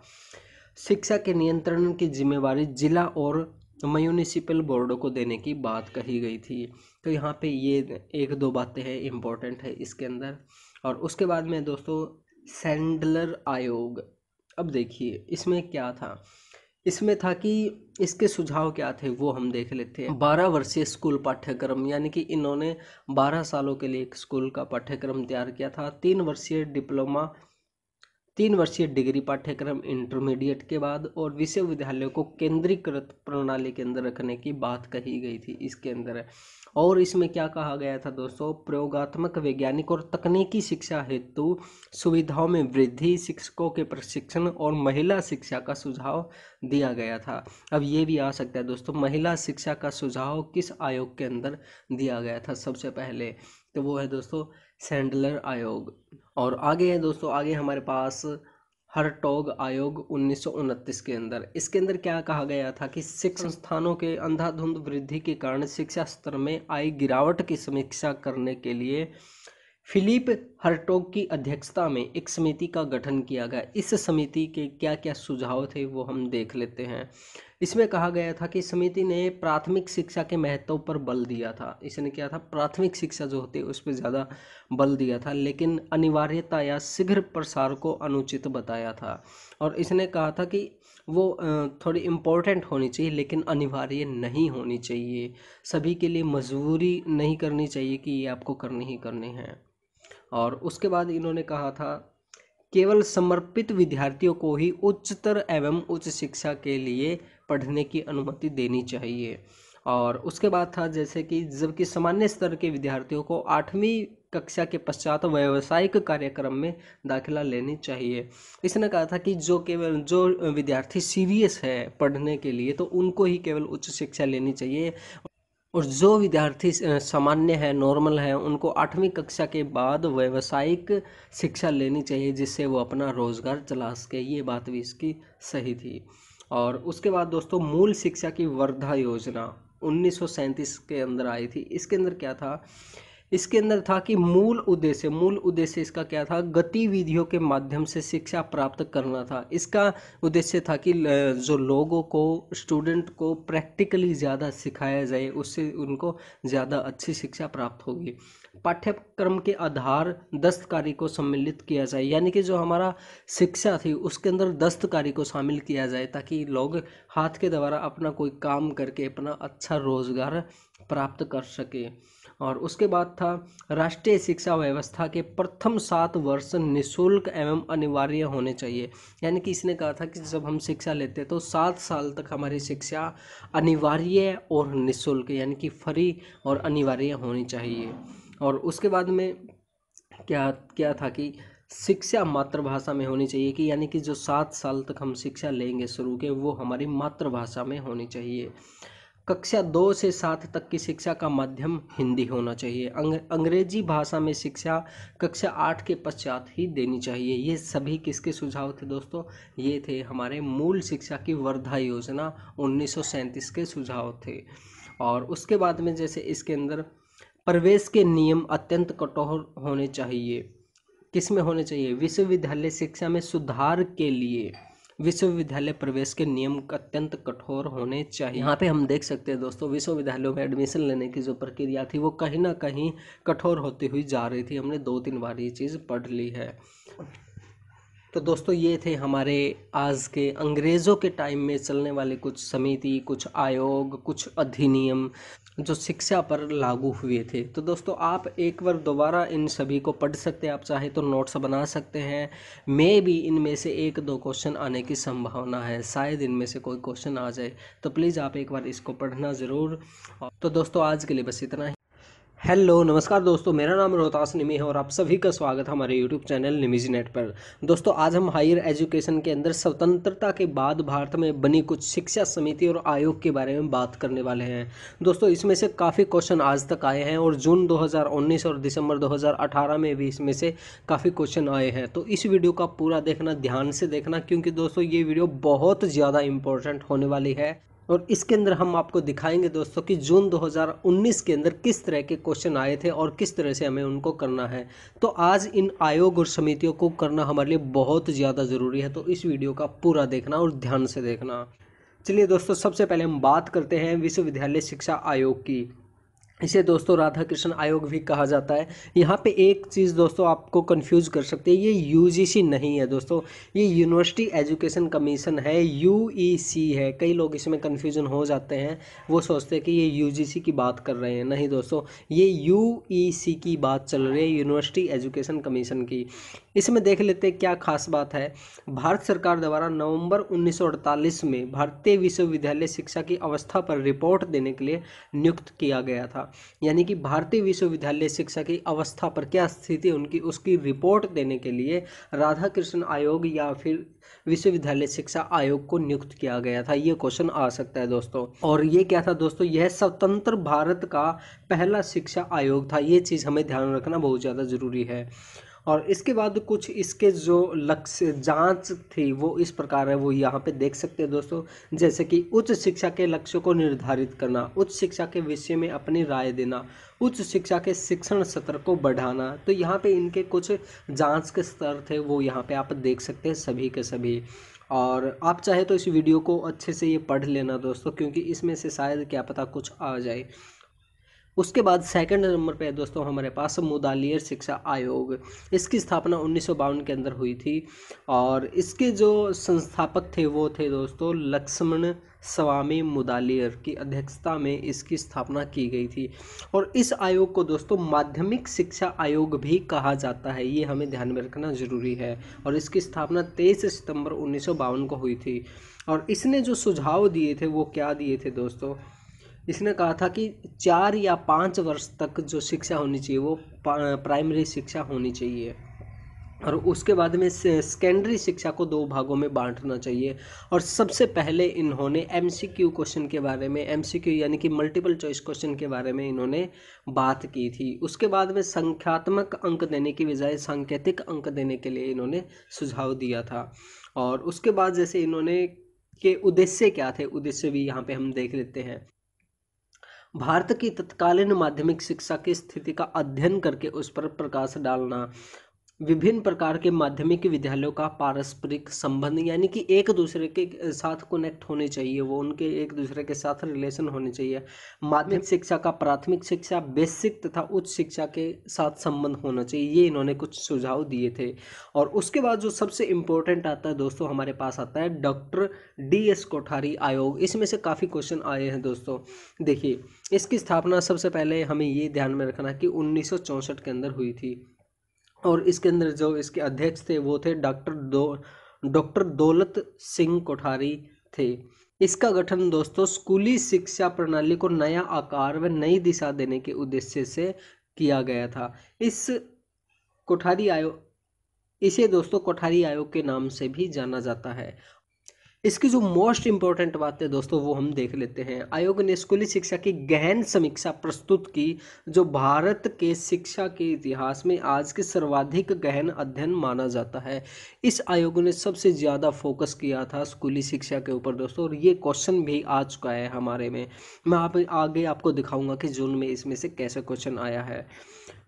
[SPEAKER 1] शिक्षा के नियंत्रण की जिम्मेवारी जिला और म्यूनिसिपल बोर्ड को देने की बात कही गई थी तो यहाँ पे ये एक दो बातें हैं इम्पोर्टेंट है इसके अंदर और उसके बाद में दोस्तों सैंडलर आयोग अब देखिए इसमें क्या था इसमें था कि इसके सुझाव क्या थे वो हम देख लेते हैं बारह वर्षीय स्कूल पाठ्यक्रम यानी कि इन्होंने बारह सालों के लिए एक स्कूल का पाठ्यक्रम तैयार किया था तीन वर्षीय डिप्लोमा तीन वर्षीय डिग्री पाठ्यक्रम इंटरमीडिएट के बाद और विश्वविद्यालय को केंद्रीकृत प्रणाली के अंदर रखने की बात कही गई थी इसके अंदर और इसमें क्या कहा गया था दोस्तों प्रयोगात्मक वैज्ञानिक और तकनीकी शिक्षा हेतु सुविधाओं में वृद्धि शिक्षकों के प्रशिक्षण और महिला शिक्षा का सुझाव दिया गया था अब ये भी आ सकता है दोस्तों महिला शिक्षा का सुझाव किस आयोग के अंदर दिया गया था सबसे पहले तो वो है दोस्तों सैंडलर आयोग और आगे हैं दोस्तों आगे हमारे पास हरटोग आयोग उन्नीस के अंदर इसके अंदर क्या कहा गया था कि शिक्षा हाँ। संस्थानों के अंधाधुंध वृद्धि के कारण शिक्षा स्तर में आई गिरावट की समीक्षा करने के लिए फिलिप हर्टोग की अध्यक्षता में एक समिति का गठन किया गया इस समिति के क्या क्या सुझाव थे वो हम देख लेते हैं इसमें कहा गया था कि समिति ने प्राथमिक शिक्षा के महत्व पर बल दिया था इसने क्या था प्राथमिक शिक्षा जो होती है उस पर ज़्यादा बल दिया था लेकिन अनिवार्यता या शीघ्र प्रसार को अनुचित बताया था और इसने कहा था कि वो थोड़ी इम्पोर्टेंट होनी चाहिए लेकिन अनिवार्य नहीं होनी चाहिए सभी के लिए मजबूरी नहीं करनी चाहिए कि ये आपको करनी ही करनी है और उसके बाद इन्होंने कहा था केवल समर्पित विद्यार्थियों को ही उच्चतर एवं उच्च शिक्षा के लिए पढ़ने की अनुमति देनी चाहिए और उसके बाद था जैसे कि जबकि सामान्य स्तर के विद्यार्थियों को आठवीं कक्षा के पश्चात व्यावसायिक कार्यक्रम में दाखिला लेनी चाहिए इसने कहा था कि जो केवल जो विद्यार्थी सीरियस है पढ़ने के लिए तो उनको ही केवल उच्च शिक्षा लेनी चाहिए और जो विद्यार्थी सामान्य है नॉर्मल है उनको आठवीं कक्षा के बाद व्यावसायिक शिक्षा लेनी चाहिए जिससे वो अपना रोज़गार चला सके ये बात भी इसकी सही थी और उसके बाद दोस्तों मूल शिक्षा की वर्धा योजना उन्नीस के अंदर आई थी इसके अंदर क्या था इसके अंदर था कि मूल उद्देश्य मूल उद्देश्य इसका क्या था गतिविधियों के माध्यम से शिक्षा प्राप्त करना था इसका उद्देश्य था कि जो लोगों को स्टूडेंट को प्रैक्टिकली ज़्यादा सिखाया जाए उससे उनको ज़्यादा अच्छी शिक्षा प्राप्त होगी पाठ्यक्रम के आधार दस्तकारी को सम्मिलित किया जाए यानी कि जो हमारा शिक्षा थी उसके अंदर दस्तकारी को शामिल किया जाए ताकि लोग हाथ के द्वारा अपना कोई काम करके अपना अच्छा रोज़गार प्राप्त कर सके और उसके बाद था राष्ट्रीय शिक्षा व्यवस्था के प्रथम सात वर्ष निःशुल्क एवं अनिवार्य होने चाहिए यानी कि इसने कहा था कि जब हम शिक्षा लेते तो सात साल तक हमारी शिक्षा अनिवार्य और निःशुल्क यानी कि फ्री और अनिवार्य होनी चाहिए और उसके बाद में क्या क्या था कि शिक्षा मातृभाषा में होनी चाहिए कि यानी कि जो सात साल तक हम शिक्षा लेंगे शुरू के वो हमारी मातृभाषा में होनी चाहिए कक्षा दो से सात तक की शिक्षा का माध्यम हिंदी होना चाहिए अंग, अंग्रेजी भाषा में शिक्षा कक्षा आठ के पश्चात ही देनी चाहिए ये सभी किसके सुझाव थे दोस्तों ये थे हमारे मूल शिक्षा की वर्धा योजना उन्नीस के सुझाव थे और उसके बाद में जैसे इसके अंदर प्रवेश के नियम अत्यंत कठोर होने चाहिए किस में होने चाहिए विश्वविद्यालय शिक्षा में सुधार के लिए विश्वविद्यालय प्रवेश के नियम अत्यंत कठोर होने चाहिए यहाँ पे हम देख सकते हैं दोस्तों विश्वविद्यालयों में एडमिशन लेने की जो प्रक्रिया थी वो कहीं ना कहीं कठोर होती हुई जा रही थी हमने दो तीन बार ये चीज़ पढ़ ली है तो दोस्तों ये थे हमारे आज के अंग्रेज़ों के टाइम में चलने वाले कुछ समिति कुछ आयोग कुछ अधिनियम जो शिक्षा पर लागू हुए थे तो दोस्तों आप एक बार दोबारा इन सभी को पढ़ सकते हैं आप चाहे तो नोट्स बना सकते हैं मे भी इनमें से एक दो क्वेश्चन आने की संभावना है शायद इनमें से कोई क्वेश्चन आ जाए तो प्लीज़ आप एक बार इसको पढ़ना ज़रूर तो दोस्तों आज के लिए बस इतना ही हेलो नमस्कार दोस्तों मेरा नाम रोहतास निमी है और आप सभी का स्वागत है हमारे यूट्यूब चैनल निमीजी नेट पर दोस्तों आज हम हायर एजुकेशन के अंदर स्वतंत्रता के बाद भारत में बनी कुछ शिक्षा समिति और आयोग के बारे में बात करने वाले हैं दोस्तों इसमें से काफ़ी क्वेश्चन आज तक आए हैं और जून 2019 और दिसंबर दो में भी इसमें से काफ़ी क्वेश्चन आए हैं तो इस वीडियो का पूरा देखना ध्यान से देखना क्योंकि दोस्तों ये वीडियो बहुत ज़्यादा इंपॉर्टेंट होने वाली है और इसके अंदर हम आपको दिखाएंगे दोस्तों कि जून 2019 के अंदर किस तरह के क्वेश्चन आए थे और किस तरह से हमें उनको करना है तो आज इन आयोग और समितियों को करना हमारे लिए बहुत ज़्यादा ज़रूरी है तो इस वीडियो का पूरा देखना और ध्यान से देखना चलिए दोस्तों सबसे पहले हम बात करते हैं विश्वविद्यालय शिक्षा आयोग की इसे दोस्तों राधा कृष्ण आयोग भी कहा जाता है यहाँ पे एक चीज़ दोस्तों आपको कंफ्यूज कर सकते हैं ये यूजीसी नहीं है दोस्तों ये यूनिवर्सिटी एजुकेशन कमीशन है यूईसी e है कई लोग इसमें कंफ्यूजन हो जाते हैं वो सोचते हैं कि ये यूजीसी की बात कर रहे हैं नहीं दोस्तों ये यूईसी e की बात चल रही है यूनिवर्सिटी एजुकेशन कमीशन की इसमें देख लेते क्या खास बात है भारत सरकार द्वारा नवंबर उन्नीस में भारतीय विश्वविद्यालय शिक्षा की अवस्था पर रिपोर्ट देने के लिए नियुक्त किया गया था यानी कि भारतीय विश्वविद्यालय शिक्षा की अवस्था पर क्या स्थिति उनकी उसकी रिपोर्ट देने के लिए राधा कृष्ण आयोग या फिर विश्वविद्यालय शिक्षा आयोग को नियुक्त किया गया था ये क्वेश्चन आ सकता है दोस्तों और ये क्या था दोस्तों यह स्वतंत्र भारत का पहला शिक्षा आयोग था ये चीज़ हमें ध्यान रखना बहुत ज़्यादा ज़रूरी है और इसके बाद कुछ इसके जो लक्ष्य जांच थी वो इस प्रकार है वो यहाँ पे देख सकते हैं दोस्तों जैसे कि उच्च शिक्षा के लक्ष्यों को निर्धारित करना उच्च शिक्षा के विषय में अपनी राय देना उच्च शिक्षा के शिक्षण सत्र को बढ़ाना तो यहाँ पे इनके कुछ जांच के स्तर थे वो यहाँ पे आप देख सकते हैं सभी के सभी और आप चाहे तो इस वीडियो को अच्छे से ये पढ़ लेना दोस्तों क्योंकि इसमें से शायद क्या पता कुछ आ जाए उसके बाद सेकंड नंबर पे है दोस्तों हमारे पास मुदालियर शिक्षा आयोग इसकी स्थापना उन्नीस के अंदर हुई थी और इसके जो संस्थापक थे वो थे दोस्तों लक्ष्मण स्वामी मुदालियर की अध्यक्षता में इसकी स्थापना की गई थी और इस आयोग को दोस्तों माध्यमिक शिक्षा आयोग भी कहा जाता है ये हमें ध्यान में रखना ज़रूरी है और इसकी स्थापना तेईस सितंबर उन्नीस को हुई थी और इसने जो सुझाव दिए थे वो क्या दिए थे दोस्तों इसने कहा था कि चार या पाँच वर्ष तक जो शिक्षा होनी चाहिए वो प्राइमरी शिक्षा होनी चाहिए और उसके बाद में सेकेंडरी शिक्षा को दो भागों में बांटना चाहिए और सबसे पहले इन्होंने एम क्वेश्चन के बारे में एम यानी कि मल्टीपल चॉइस क्वेश्चन के बारे में इन्होंने बात की थी उसके बाद में संख्यात्मक अंक देने की बजाय सांकेतिक अंक देने के लिए इन्होंने सुझाव दिया था और उसके बाद जैसे इन्होंने के उद्देश्य क्या थे उद्देश्य भी यहाँ पे हम देख लेते हैं भारत की तत्कालीन माध्यमिक शिक्षा की स्थिति का अध्ययन करके उस पर प्रकाश डालना विभिन्न प्रकार के माध्यमिक विद्यालयों का पारस्परिक संबंध यानी कि एक दूसरे के साथ कनेक्ट होने चाहिए वो उनके एक दूसरे के साथ रिलेशन होने चाहिए माध्यमिक शिक्षा का प्राथमिक शिक्षा बेसिक तथा उच्च शिक्षा के साथ संबंध होना चाहिए ये इन्होंने कुछ सुझाव दिए थे और उसके बाद जो सबसे इम्पोर्टेंट आता है दोस्तों हमारे पास आता है डॉक्टर डी एस कोठारी आयोग इसमें से काफ़ी क्वेश्चन आए हैं दोस्तों देखिए इसकी स्थापना सबसे पहले हमें ये ध्यान में रखना कि उन्नीस के अंदर हुई थी और इसके अंदर जो इसके अध्यक्ष थे वो थे डॉक्टर दो डॉक्टर दौलत सिंह कोठारी थे इसका गठन दोस्तों स्कूली शिक्षा प्रणाली को नया आकार व नई दिशा देने के उद्देश्य से किया गया था इस कोठारी आयोग इसे दोस्तों कोठारी आयोग के नाम से भी जाना जाता है इसकी जो मोस्ट इंपॉर्टेंट बात है दोस्तों वो हम देख लेते हैं आयोग ने स्कूली शिक्षा की गहन समीक्षा प्रस्तुत की जो भारत के शिक्षा के इतिहास में आज के सर्वाधिक गहन अध्ययन माना जाता है इस आयोग ने सबसे ज़्यादा फोकस किया था स्कूली शिक्षा के ऊपर दोस्तों और ये क्वेश्चन भी आ चुका है हमारे में मैं आप आगे आपको दिखाऊंगा कि जून में इसमें से कैसे क्वेश्चन आया है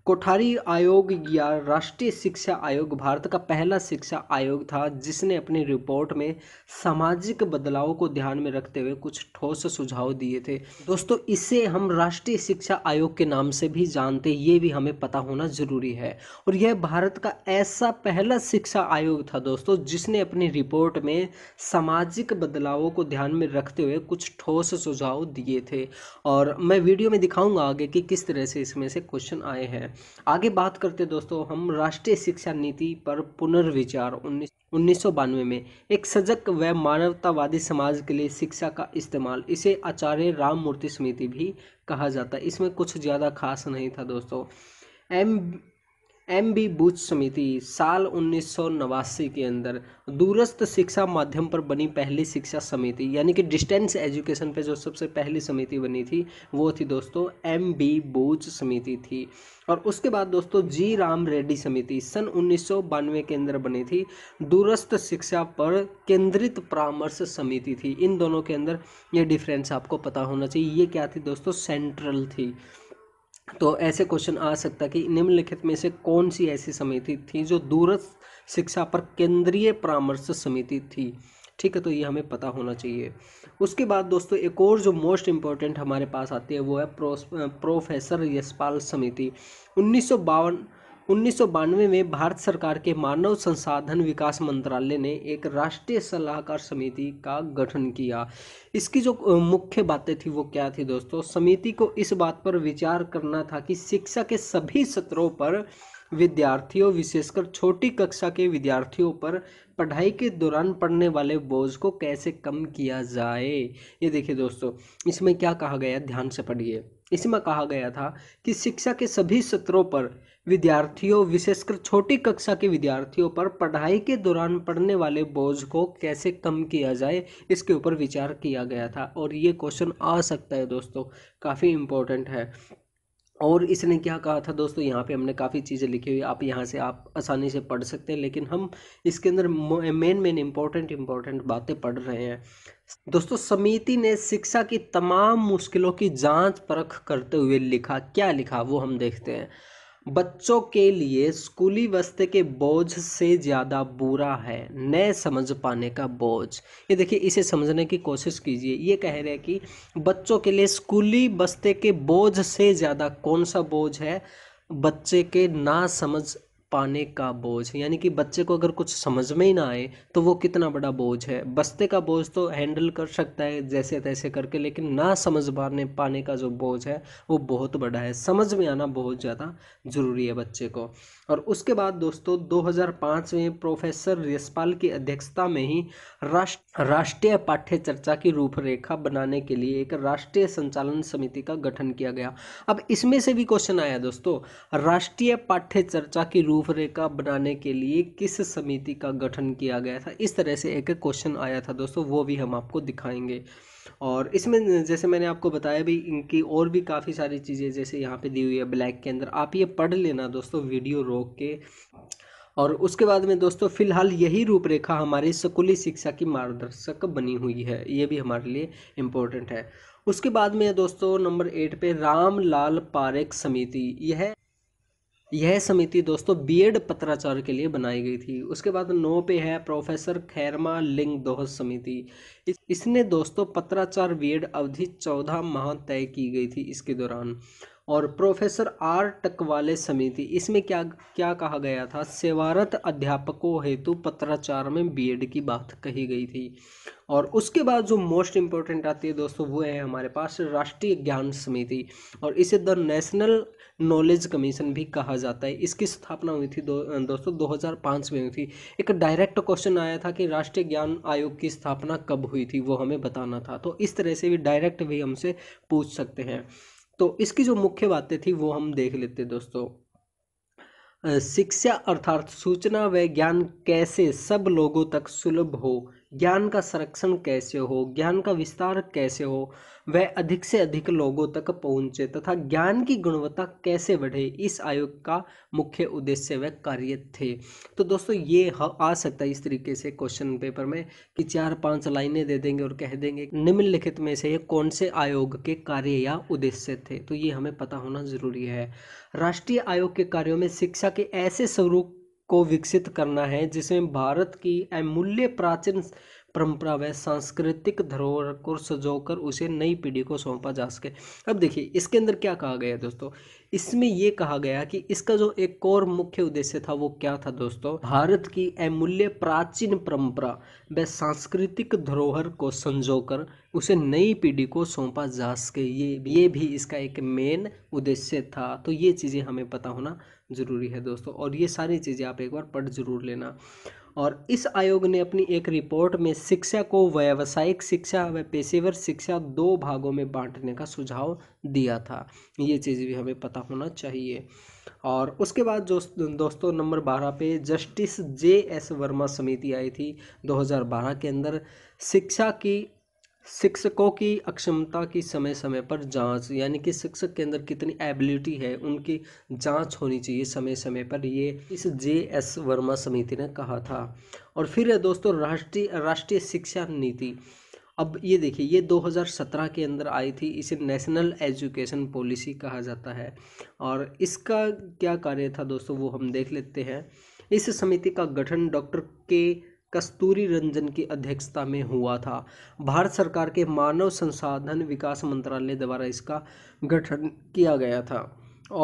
[SPEAKER 1] कोठारी आयोग या राष्ट्रीय शिक्षा आयोग भारत का पहला शिक्षा आयोग था जिसने अपनी रिपोर्ट में सामाजिक बदलाव को ध्यान में रखते हुए कुछ ठोस सुझाव दिए थे दोस्तों इसे हम राष्ट्रीय शिक्षा आयोग के नाम से भी जानते ये भी हमें पता होना ज़रूरी है और यह भारत का ऐसा पहला शिक्षा आयोग था दोस्तों जिसने अपनी रिपोर्ट में सामाजिक बदलावों को ध्यान में रखते हुए कुछ ठोस सुझाव दिए थे और मैं वीडियो में दिखाऊंगा आगे कि किस तरह से इसमें से क्वेश्चन आए हैं आगे बात करते दोस्तों हम राष्ट्रीय शिक्षा नीति पर पुनर्विचार उन्नीस उन्नीस में एक सजग व मानवतावादी समाज के लिए शिक्षा का इस्तेमाल इसे आचार्य राममूर्ति समिति भी कहा जाता है इसमें कुछ ज़्यादा खास नहीं था दोस्तों एम एम बी बूथ समिति साल उन्नीस के अंदर दूरस्थ शिक्षा माध्यम पर बनी पहली शिक्षा समिति यानी कि डिस्टेंस एजुकेशन पे जो सबसे पहली समिति बनी थी वो थी दोस्तों एम बी बूच समिति थी और उसके बाद दोस्तों जी राम रेड्डी समिति सन उन्नीस के अंदर बनी थी दूरस्थ शिक्षा पर केंद्रित परामर्श समिति थी इन दोनों के अंदर ये डिफरेंस आपको पता होना चाहिए ये क्या थी दोस्तों सेंट्रल थी तो ऐसे क्वेश्चन आ सकता है कि निम्नलिखित में से कौन सी ऐसी समिति थी जो दूरस्थ शिक्षा पर केंद्रीय परामर्श समिति थी ठीक है तो ये हमें पता होना चाहिए उसके बाद दोस्तों एक और जो मोस्ट इम्पॉर्टेंट हमारे पास आती है वो है प्रोफेसर यशपाल समिति उन्नीस उन्नीस में भारत सरकार के मानव संसाधन विकास मंत्रालय ने एक राष्ट्रीय सलाहकार समिति का गठन किया इसकी जो मुख्य बातें थी वो क्या थी दोस्तों समिति को इस बात पर विचार करना था कि शिक्षा के सभी सत्रों पर विद्यार्थियों विशेषकर छोटी कक्षा के विद्यार्थियों पर पढ़ाई के दौरान पढ़ने वाले बोझ को कैसे कम किया जाए ये देखिए दोस्तों इसमें क्या कहा गया ध्यान से पढ़िए इसमें कहा गया था कि शिक्षा के सभी सत्रों पर विद्यार्थियों विशेषकर छोटी कक्षा के विद्यार्थियों पर पढ़ाई के दौरान पढ़ने वाले बोझ को कैसे कम किया जाए इसके ऊपर विचार किया गया था और ये क्वेश्चन आ सकता है दोस्तों काफ़ी इम्पोर्टेंट है और इसने क्या कहा था दोस्तों यहाँ पे हमने काफ़ी चीज़ें लिखी हुई आप यहाँ से आप आसानी से पढ़ सकते हैं लेकिन हम इसके अंदर मेन मेन इंपॉर्टेंट इम्पोर्टेंट बातें पढ़ रहे हैं दोस्तों समिति ने शिक्षा की तमाम मुश्किलों की जांच परख करते हुए लिखा क्या लिखा वो हम देखते हैं बच्चों के लिए स्कूली वस्ते के बोझ से ज़्यादा बुरा है न समझ पाने का बोझ ये देखिए इसे समझने की कोशिश कीजिए ये कह रहे हैं कि बच्चों के लिए स्कूली बस्ते के बोझ से ज़्यादा कौन सा बोझ है बच्चे के ना समझ पाने का बोझ यानी कि बच्चे को अगर कुछ समझ में ही ना आए तो वो कितना बड़ा बोझ है बस्ते का बोझ तो हैंडल कर सकता है जैसे तैसे करके लेकिन ना समझ पाने पाने का जो बोझ है वो बहुत बड़ा है समझ में आना बहुत ज़्यादा ज़रूरी है बच्चे को और उसके बाद दोस्तों 2005 में प्रोफेसर यशपाल की अध्यक्षता में ही राष्ट्र राष्ट्रीय पाठ्य चर्चा की रूपरेखा बनाने के लिए एक राष्ट्रीय संचालन समिति का गठन किया गया अब इसमें से भी क्वेश्चन आया दोस्तों राष्ट्रीय पाठ्य चर्चा की रूप रूपरेखा बनाने के लिए किस समिति का गठन किया गया था इस तरह से एक क्वेश्चन आया था दोस्तों वो भी हम आपको दिखाएंगे और इसमें जैसे मैंने आपको बताया भी इनकी और भी काफ़ी सारी चीज़ें जैसे यहाँ पे दी हुई है ब्लैक के अंदर आप ये पढ़ लेना दोस्तों वीडियो रोक के और उसके बाद में दोस्तों फिलहाल यही रूपरेखा हमारी स्कूली शिक्षा की मार्गदर्शक बनी हुई है ये भी हमारे लिए इम्पोर्टेंट है उसके बाद में दोस्तों नंबर एट पे रामलाल पारेख समिति यह यह समिति दोस्तों बीएड पत्राचार के लिए बनाई गई थी उसके बाद नौ पे है प्रोफेसर खैरमा लिंग दोह समिति इसने दोस्तों पत्राचार बीएड अवधि चौदह माह तय की गई थी इसके दौरान और प्रोफेसर आर टकवाले समिति इसमें क्या क्या कहा गया था सेवारत अध्यापकों हेतु पत्राचार में बीएड की बात कही गई थी और उसके बाद जो मोस्ट इम्पोर्टेंट आती है दोस्तों वो है हमारे पास राष्ट्रीय ज्ञान समिति और इसे द नेशनल नॉलेज कमीशन भी कहा जाता है इसकी स्थापना हुई थी दो, दोस्तों 2005 में हुई थी एक डायरेक्ट क्वेश्चन आया था कि राष्ट्रीय ज्ञान आयोग की स्थापना कब हुई थी वो हमें बताना था तो इस तरह से भी डायरेक्ट भी हमसे पूछ सकते हैं तो इसकी जो मुख्य बातें थी वो हम देख लेते दोस्तों शिक्षा अर्थात सूचना व ज्ञान कैसे सब लोगों तक सुलभ हो ज्ञान का संरक्षण कैसे हो ज्ञान का विस्तार कैसे हो वह अधिक से अधिक लोगों तक पहुंचे तथा ज्ञान की गुणवत्ता कैसे बढ़े इस आयोग का मुख्य उद्देश्य व कार्य थे तो दोस्तों ये आ सकता है इस तरीके से क्वेश्चन पेपर में कि चार पांच लाइनें दे देंगे और कह देंगे निम्नलिखित में से कौन से आयोग के कार्य या उद्देश्य थे तो ये हमें पता होना जरूरी है राष्ट्रीय आयोग के कार्यों में शिक्षा के ऐसे स्वरूप को विकसित करना है जिसमें भारत की अमूल्य प्राचीन परंपरा व सांस्कृतिक धरोहर को सजोकर उसे नई पीढ़ी को सौंपा जा सके अब देखिए इसके अंदर क्या कहा गया दोस्तों इसमें यह कहा गया कि इसका जो एक और मुख्य उद्देश्य था वो क्या था दोस्तों भारत की अमूल्य प्राचीन परंपरा व सांस्कृतिक धरोहर को संजोकर उसे नई पीढ़ी को सौंपा जा सके ये ये भी इसका एक मेन उद्देश्य था तो ये चीज़ें हमें पता होना ज़रूरी है दोस्तों और ये सारी चीज़ें आप एक बार पढ़ ज़रूर लेना और इस आयोग ने अपनी एक रिपोर्ट में शिक्षा को व्यावसायिक शिक्षा व पेशेवर शिक्षा दो भागों में बांटने का सुझाव दिया था ये चीज़ भी हमें पता होना चाहिए और उसके बाद जो दोस्तों नंबर बारह पे जस्टिस जे एस वर्मा समिति आई थी 2012 के अंदर शिक्षा की शिक्षकों की अक्षमता की समय समय पर जांच यानी कि शिक्षक के अंदर कितनी एबिलिटी है उनकी जांच होनी चाहिए समय समय पर ये इस जे एस वर्मा समिति ने कहा था और फिर है दोस्तों राष्ट्रीय राष्ट्रीय शिक्षा नीति अब ये देखिए ये 2017 के अंदर आई थी इसे नेशनल एजुकेशन पॉलिसी कहा जाता है और इसका क्या कार्य था दोस्तों वो हम देख लेते हैं इस समिति का गठन डॉक्टर के कस्तूरी रंजन की अध्यक्षता में हुआ था भारत सरकार के मानव संसाधन विकास मंत्रालय द्वारा इसका गठन किया गया था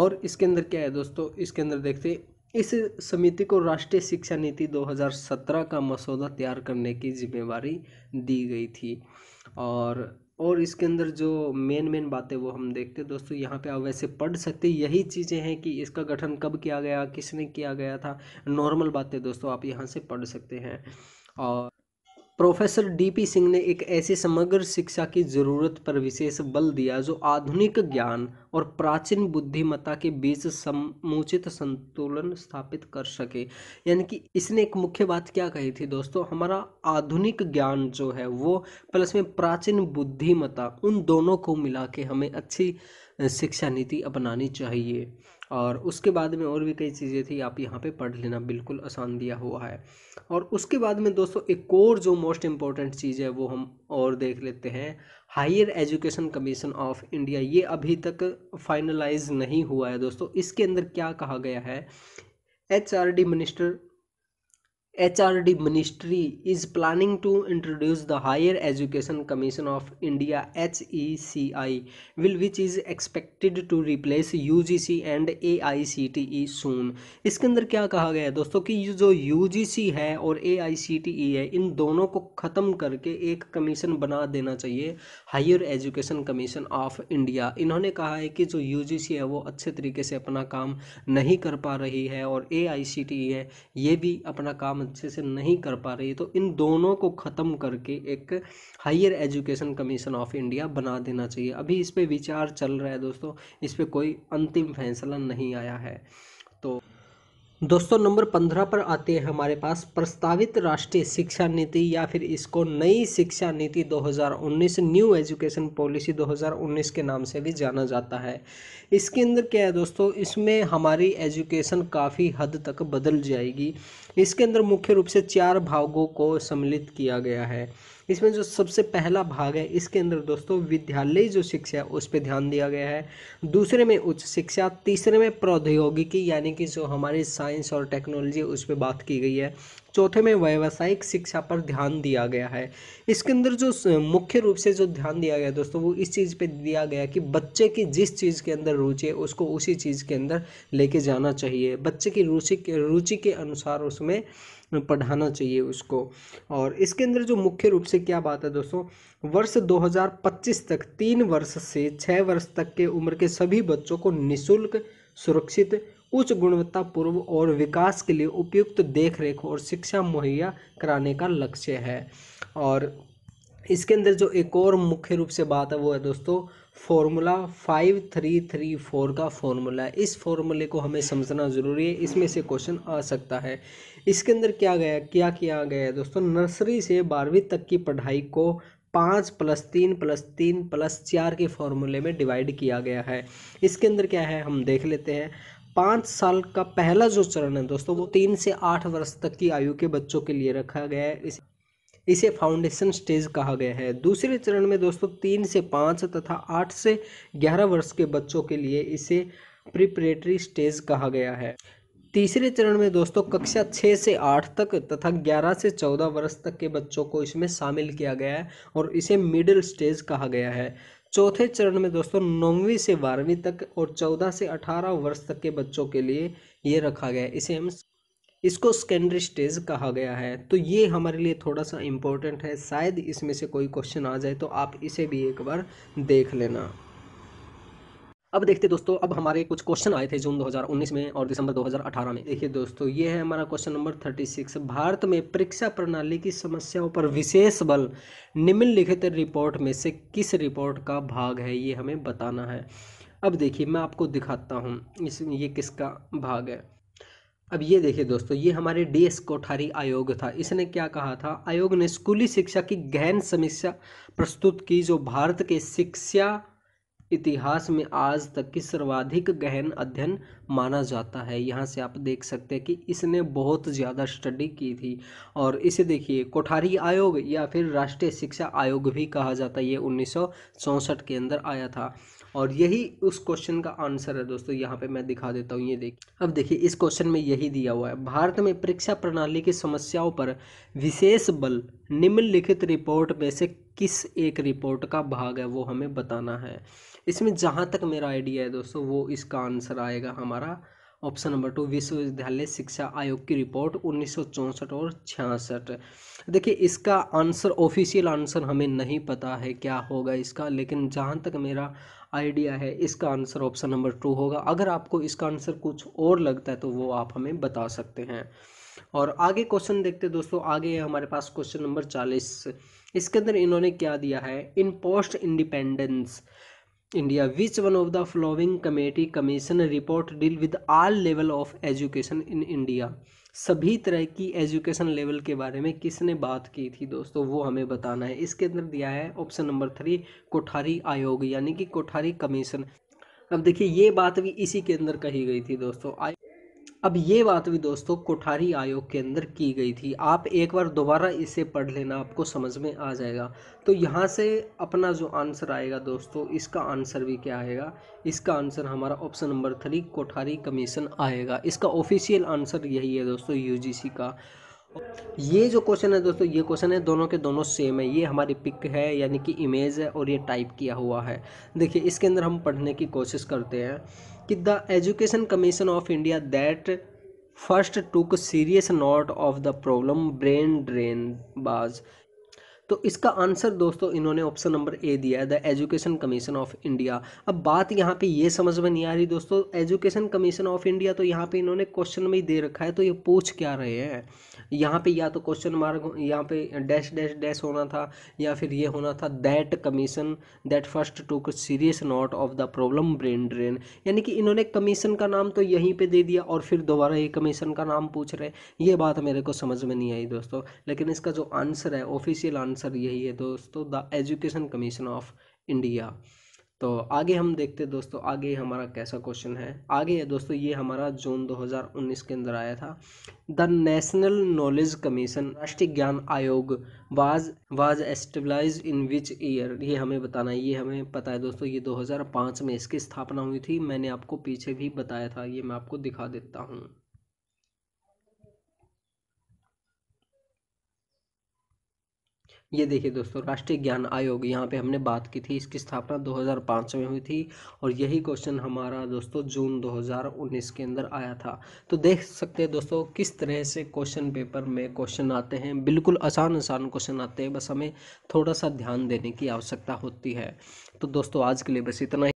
[SPEAKER 1] और इसके अंदर क्या है दोस्तों इसके अंदर देखते इस समिति को राष्ट्रीय शिक्षा नीति 2017 का मसौदा तैयार करने की जिम्मेवारी दी गई थी और और इसके अंदर जो मेन मेन बातें वो हम देखते हैं दोस्तों यहाँ पे आप वैसे पढ़ सकते यही चीज़ें हैं कि इसका गठन कब किया गया किसने किया गया था नॉर्मल बातें दोस्तों आप यहाँ से पढ़ सकते हैं और प्रोफेसर डीपी सिंह ने एक ऐसे समग्र शिक्षा की जरूरत पर विशेष बल दिया जो आधुनिक ज्ञान और प्राचीन बुद्धिमत्ता के बीच समुचित संतुलन स्थापित कर सके यानी कि इसने एक मुख्य बात क्या कही थी दोस्तों हमारा आधुनिक ज्ञान जो है वो प्लस में प्राचीन बुद्धिमत्ता उन दोनों को मिला के हमें अच्छी शिक्षा नीति अपनानी चाहिए और उसके बाद में और भी कई चीज़ें थी आप यहाँ पे पढ़ लेना बिल्कुल आसान दिया हुआ है और उसके बाद में दोस्तों एक और जो मोस्ट इम्पॉर्टेंट चीज़ है वो हम और देख लेते हैं higher education commission of India ये अभी तक फाइनलाइज नहीं हुआ है दोस्तों इसके अंदर क्या कहा गया है H R D minister HRD Ministry is planning to introduce the Higher Education Commission of India HECI will which is expected to replace UGC and AICTE soon इसके अंदर क्या कहा गया है दोस्तों कि ये जो UGC है और AICTE है इन दोनों को ख़त्म करके एक कमीशन बना देना चाहिए higher education commission of India इन्होंने कहा है कि जो UGC है वो अच्छे तरीके से अपना काम नहीं कर पा रही है और AICTE है ये भी अपना काम अच्छे से नहीं कर पा रही है तो इन दोनों को ख़त्म करके एक higher education commission of India बना देना चाहिए अभी इस पर विचार चल रहा है दोस्तों इस पर कोई अंतिम फैसला नहीं आया है तो दोस्तों नंबर पंद्रह पर आते हैं हमारे पास प्रस्तावित राष्ट्रीय शिक्षा नीति या फिर इसको नई शिक्षा नीति 2019 न्यू एजुकेशन पॉलिसी 2019 के नाम से भी जाना जाता है इसके अंदर क्या है दोस्तों इसमें हमारी एजुकेशन काफ़ी हद तक बदल जाएगी इसके अंदर मुख्य रूप से चार भागों को सम्मिलित किया गया है इसमें जो सबसे पहला भाग है इसके अंदर दोस्तों विद्यालय जो शिक्षा है उस पर ध्यान दिया गया है दूसरे में उच्च शिक्षा तीसरे में प्रौद्योगिकी यानी कि जो हमारी साइंस और टेक्नोलॉजी उस पर बात की गई है चौथे में व्यावसायिक शिक्षा पर ध्यान दिया गया है इसके अंदर जो मुख्य रूप से जो ध्यान दिया गया दोस्तों वो इस चीज़ पे दिया गया कि बच्चे की जिस चीज़ के अंदर रुचि है उसको उसी चीज़ के अंदर लेके जाना चाहिए बच्चे की रुचि रुचि के अनुसार उसमें पढ़ाना चाहिए उसको और इसके अंदर जो मुख्य रूप से क्या बात है दोस्तों वर्ष 2025 तक तीन वर्ष से छः वर्ष तक के उम्र के सभी बच्चों को निःशुल्क सुरक्षित उच्च गुणवत्तापूर्व और विकास के लिए उपयुक्त देखरेख और शिक्षा मुहैया कराने का लक्ष्य है और इसके अंदर जो एक और मुख्य रूप से बात है वो है दोस्तों formula five three three four का फॉर्मूला है इस फॉर्मूले को हमें समझना ज़रूरी है इसमें से क्वेश्चन आ सकता है इसके अंदर क्या गया क्या किया गया है दोस्तों नर्सरी से बारहवीं तक की पढ़ाई को पाँच प्लस तीन प्लस तीन प्लस चार के फॉर्मूले में डिवाइड किया गया है इसके अंदर क्या है हम देख लेते हैं पाँच साल का पहला जो चरण है दोस्तों वो तीन से आठ वर्ष तक की आयु के बच्चों के लिए रखा गया है इस इसे फाउंडेशन स्टेज कहा गया है दूसरे चरण में दोस्तों तीन से पाँच तथा आठ से ग्यारह वर्ष के बच्चों के लिए इसे प्रिपरेटरी स्टेज कहा गया है तीसरे चरण में दोस्तों कक्षा छः से आठ तक तथा ग्यारह से चौदह वर्ष तक के बच्चों को इसमें शामिल किया गया है और इसे मिडिल स्टेज कहा गया है चौथे चरण में दोस्तों नौवीं से बारहवीं तक और चौदह से अठारह वर्ष तक के बच्चों के लिए ये रखा गया है इसे हम इसको सेकेंडरी स्टेज कहा गया है तो ये हमारे लिए थोड़ा सा इम्पोर्टेंट है शायद इसमें से कोई क्वेश्चन आ जाए तो आप इसे भी एक बार देख लेना अब देखते दोस्तों अब हमारे कुछ क्वेश्चन आए थे जून 2019 में और दिसंबर 2018 में देखिए दोस्तों ये है हमारा क्वेश्चन नंबर 36 भारत में परीक्षा प्रणाली की समस्याओं पर विशेष बल निम्नलिखित रिपोर्ट में से किस रिपोर्ट का भाग है ये हमें बताना है अब देखिए मैं आपको दिखाता हूँ इस ये किसका भाग है अब ये देखिए दोस्तों ये हमारे डी एस कोठारी आयोग था इसने क्या कहा था आयोग ने स्कूली शिक्षा की गहन समीक्षा प्रस्तुत की जो भारत के शिक्षा इतिहास में आज तक की सर्वाधिक गहन अध्ययन माना जाता है यहाँ से आप देख सकते हैं कि इसने बहुत ज़्यादा स्टडी की थी और इसे देखिए कोठारी आयोग या फिर राष्ट्रीय शिक्षा आयोग भी कहा जाता है ये उन्नीस के अंदर आया था और यही उस क्वेश्चन का आंसर है दोस्तों यहाँ पे मैं दिखा देता हूँ ये देखिए अब देखिए इस क्वेश्चन में यही दिया हुआ है भारत में परीक्षा प्रणाली की समस्याओं पर विशेष बल निम्नलिखित रिपोर्ट में से किस एक रिपोर्ट का भाग है वो हमें बताना है इसमें जहाँ तक मेरा आइडिया है दोस्तों वो इसका आंसर आएगा हमारा ऑप्शन नंबर टू विश्वविद्यालय शिक्षा आयोग की रिपोर्ट उन्नीस और छियासठ देखिए इसका आंसर ऑफिशियल आंसर हमें नहीं पता है क्या होगा इसका लेकिन जहाँ तक मेरा आइडिया है इसका आंसर ऑप्शन नंबर टू होगा अगर आपको इसका आंसर कुछ और लगता है तो वो आप हमें बता सकते हैं और आगे क्वेश्चन देखते दोस्तों आगे हमारे पास क्वेश्चन नंबर चालीस इसके अंदर इन्होंने क्या दिया है in post independence India which one of the following committee commission report deal with all level of education in India सभी तरह की एजुकेशन लेवल के बारे में किसने बात की थी दोस्तों वो हमें बताना है इसके अंदर दिया है ऑप्शन नंबर थ्री कोठारी आयोग यानी कि कोठारी कमीशन अब देखिए ये बात भी इसी के अंदर कही गई थी दोस्तों अब ये बात भी दोस्तों कोठारी आयोग के अंदर की गई थी आप एक बार दोबारा इसे पढ़ लेना आपको समझ में आ जाएगा तो यहाँ से अपना जो आंसर आएगा दोस्तों इसका आंसर भी क्या आएगा इसका आंसर हमारा option number three Kothari commission आएगा इसका ऑफिशियल आंसर यही है दोस्तों यू का ये जो क्वेश्चन है दोस्तों ये क्वेश्चन है दोनों के दोनों सेम है ये हमारी पिक है यानी कि इमेज है और ये टाइप किया हुआ है देखिए इसके अंदर हम पढ़ने की कोशिश करते हैं the Education Commission of India that first took serious note of the problem brain drain was तो इसका आंसर दोस्तों इन्होंने ऑप्शन नंबर ए दिया है the education commission of India अब बात यहाँ पे ये समझ में नहीं आ रही दोस्तों एजुकेशन कमीशन ऑफ इंडिया तो यहाँ पे इन्होंने क्वेश्चन में ही दे रखा है तो ये पूछ क्या रहे हैं यहाँ पे या तो क्वेश्चन मार्ग यहाँ पे डैश डैश डैश होना था या फिर ये होना था that commission that first took serious note of the problem brain drain यानी कि इन्होंने कमीशन का नाम तो यहीं पे दे दिया और फिर दोबारा ये कमीशन का नाम पूछ रहे ये बात मेरे को समझ में नहीं आई दोस्तों लेकिन इसका जो आंसर है ऑफिशियल आंसर आंसर यही है दोस्तों the education commission of India तो आगे हम देखते दोस्तों आगे हमारा कैसा क्वेश्चन है आगे है दोस्तों ये हमारा जून 2019 के अंदर आया था the national knowledge commission Rashtriya Gyan Aayog was was established in which year ये हमें बताना है ये हमें पता है दोस्तों ये 2005 में इसकी स्थापना हुई थी मैंने आपको पीछे भी बताया था ये मैं आपको दिखा देता हूँ ये देखिए दोस्तों राष्ट्रीय ज्ञान आयोग यहाँ पे हमने बात की थी इसकी स्थापना 2005 में हुई थी और यही क्वेश्चन हमारा दोस्तों जून 2019 के अंदर आया था तो देख सकते हैं दोस्तों किस तरह से क्वेश्चन पेपर में क्वेश्चन आते हैं बिल्कुल आसान आसान क्वेश्चन आते हैं बस हमें थोड़ा सा ध्यान देने की आवश्यकता होती है तो दोस्तों आज के लिए बस इतना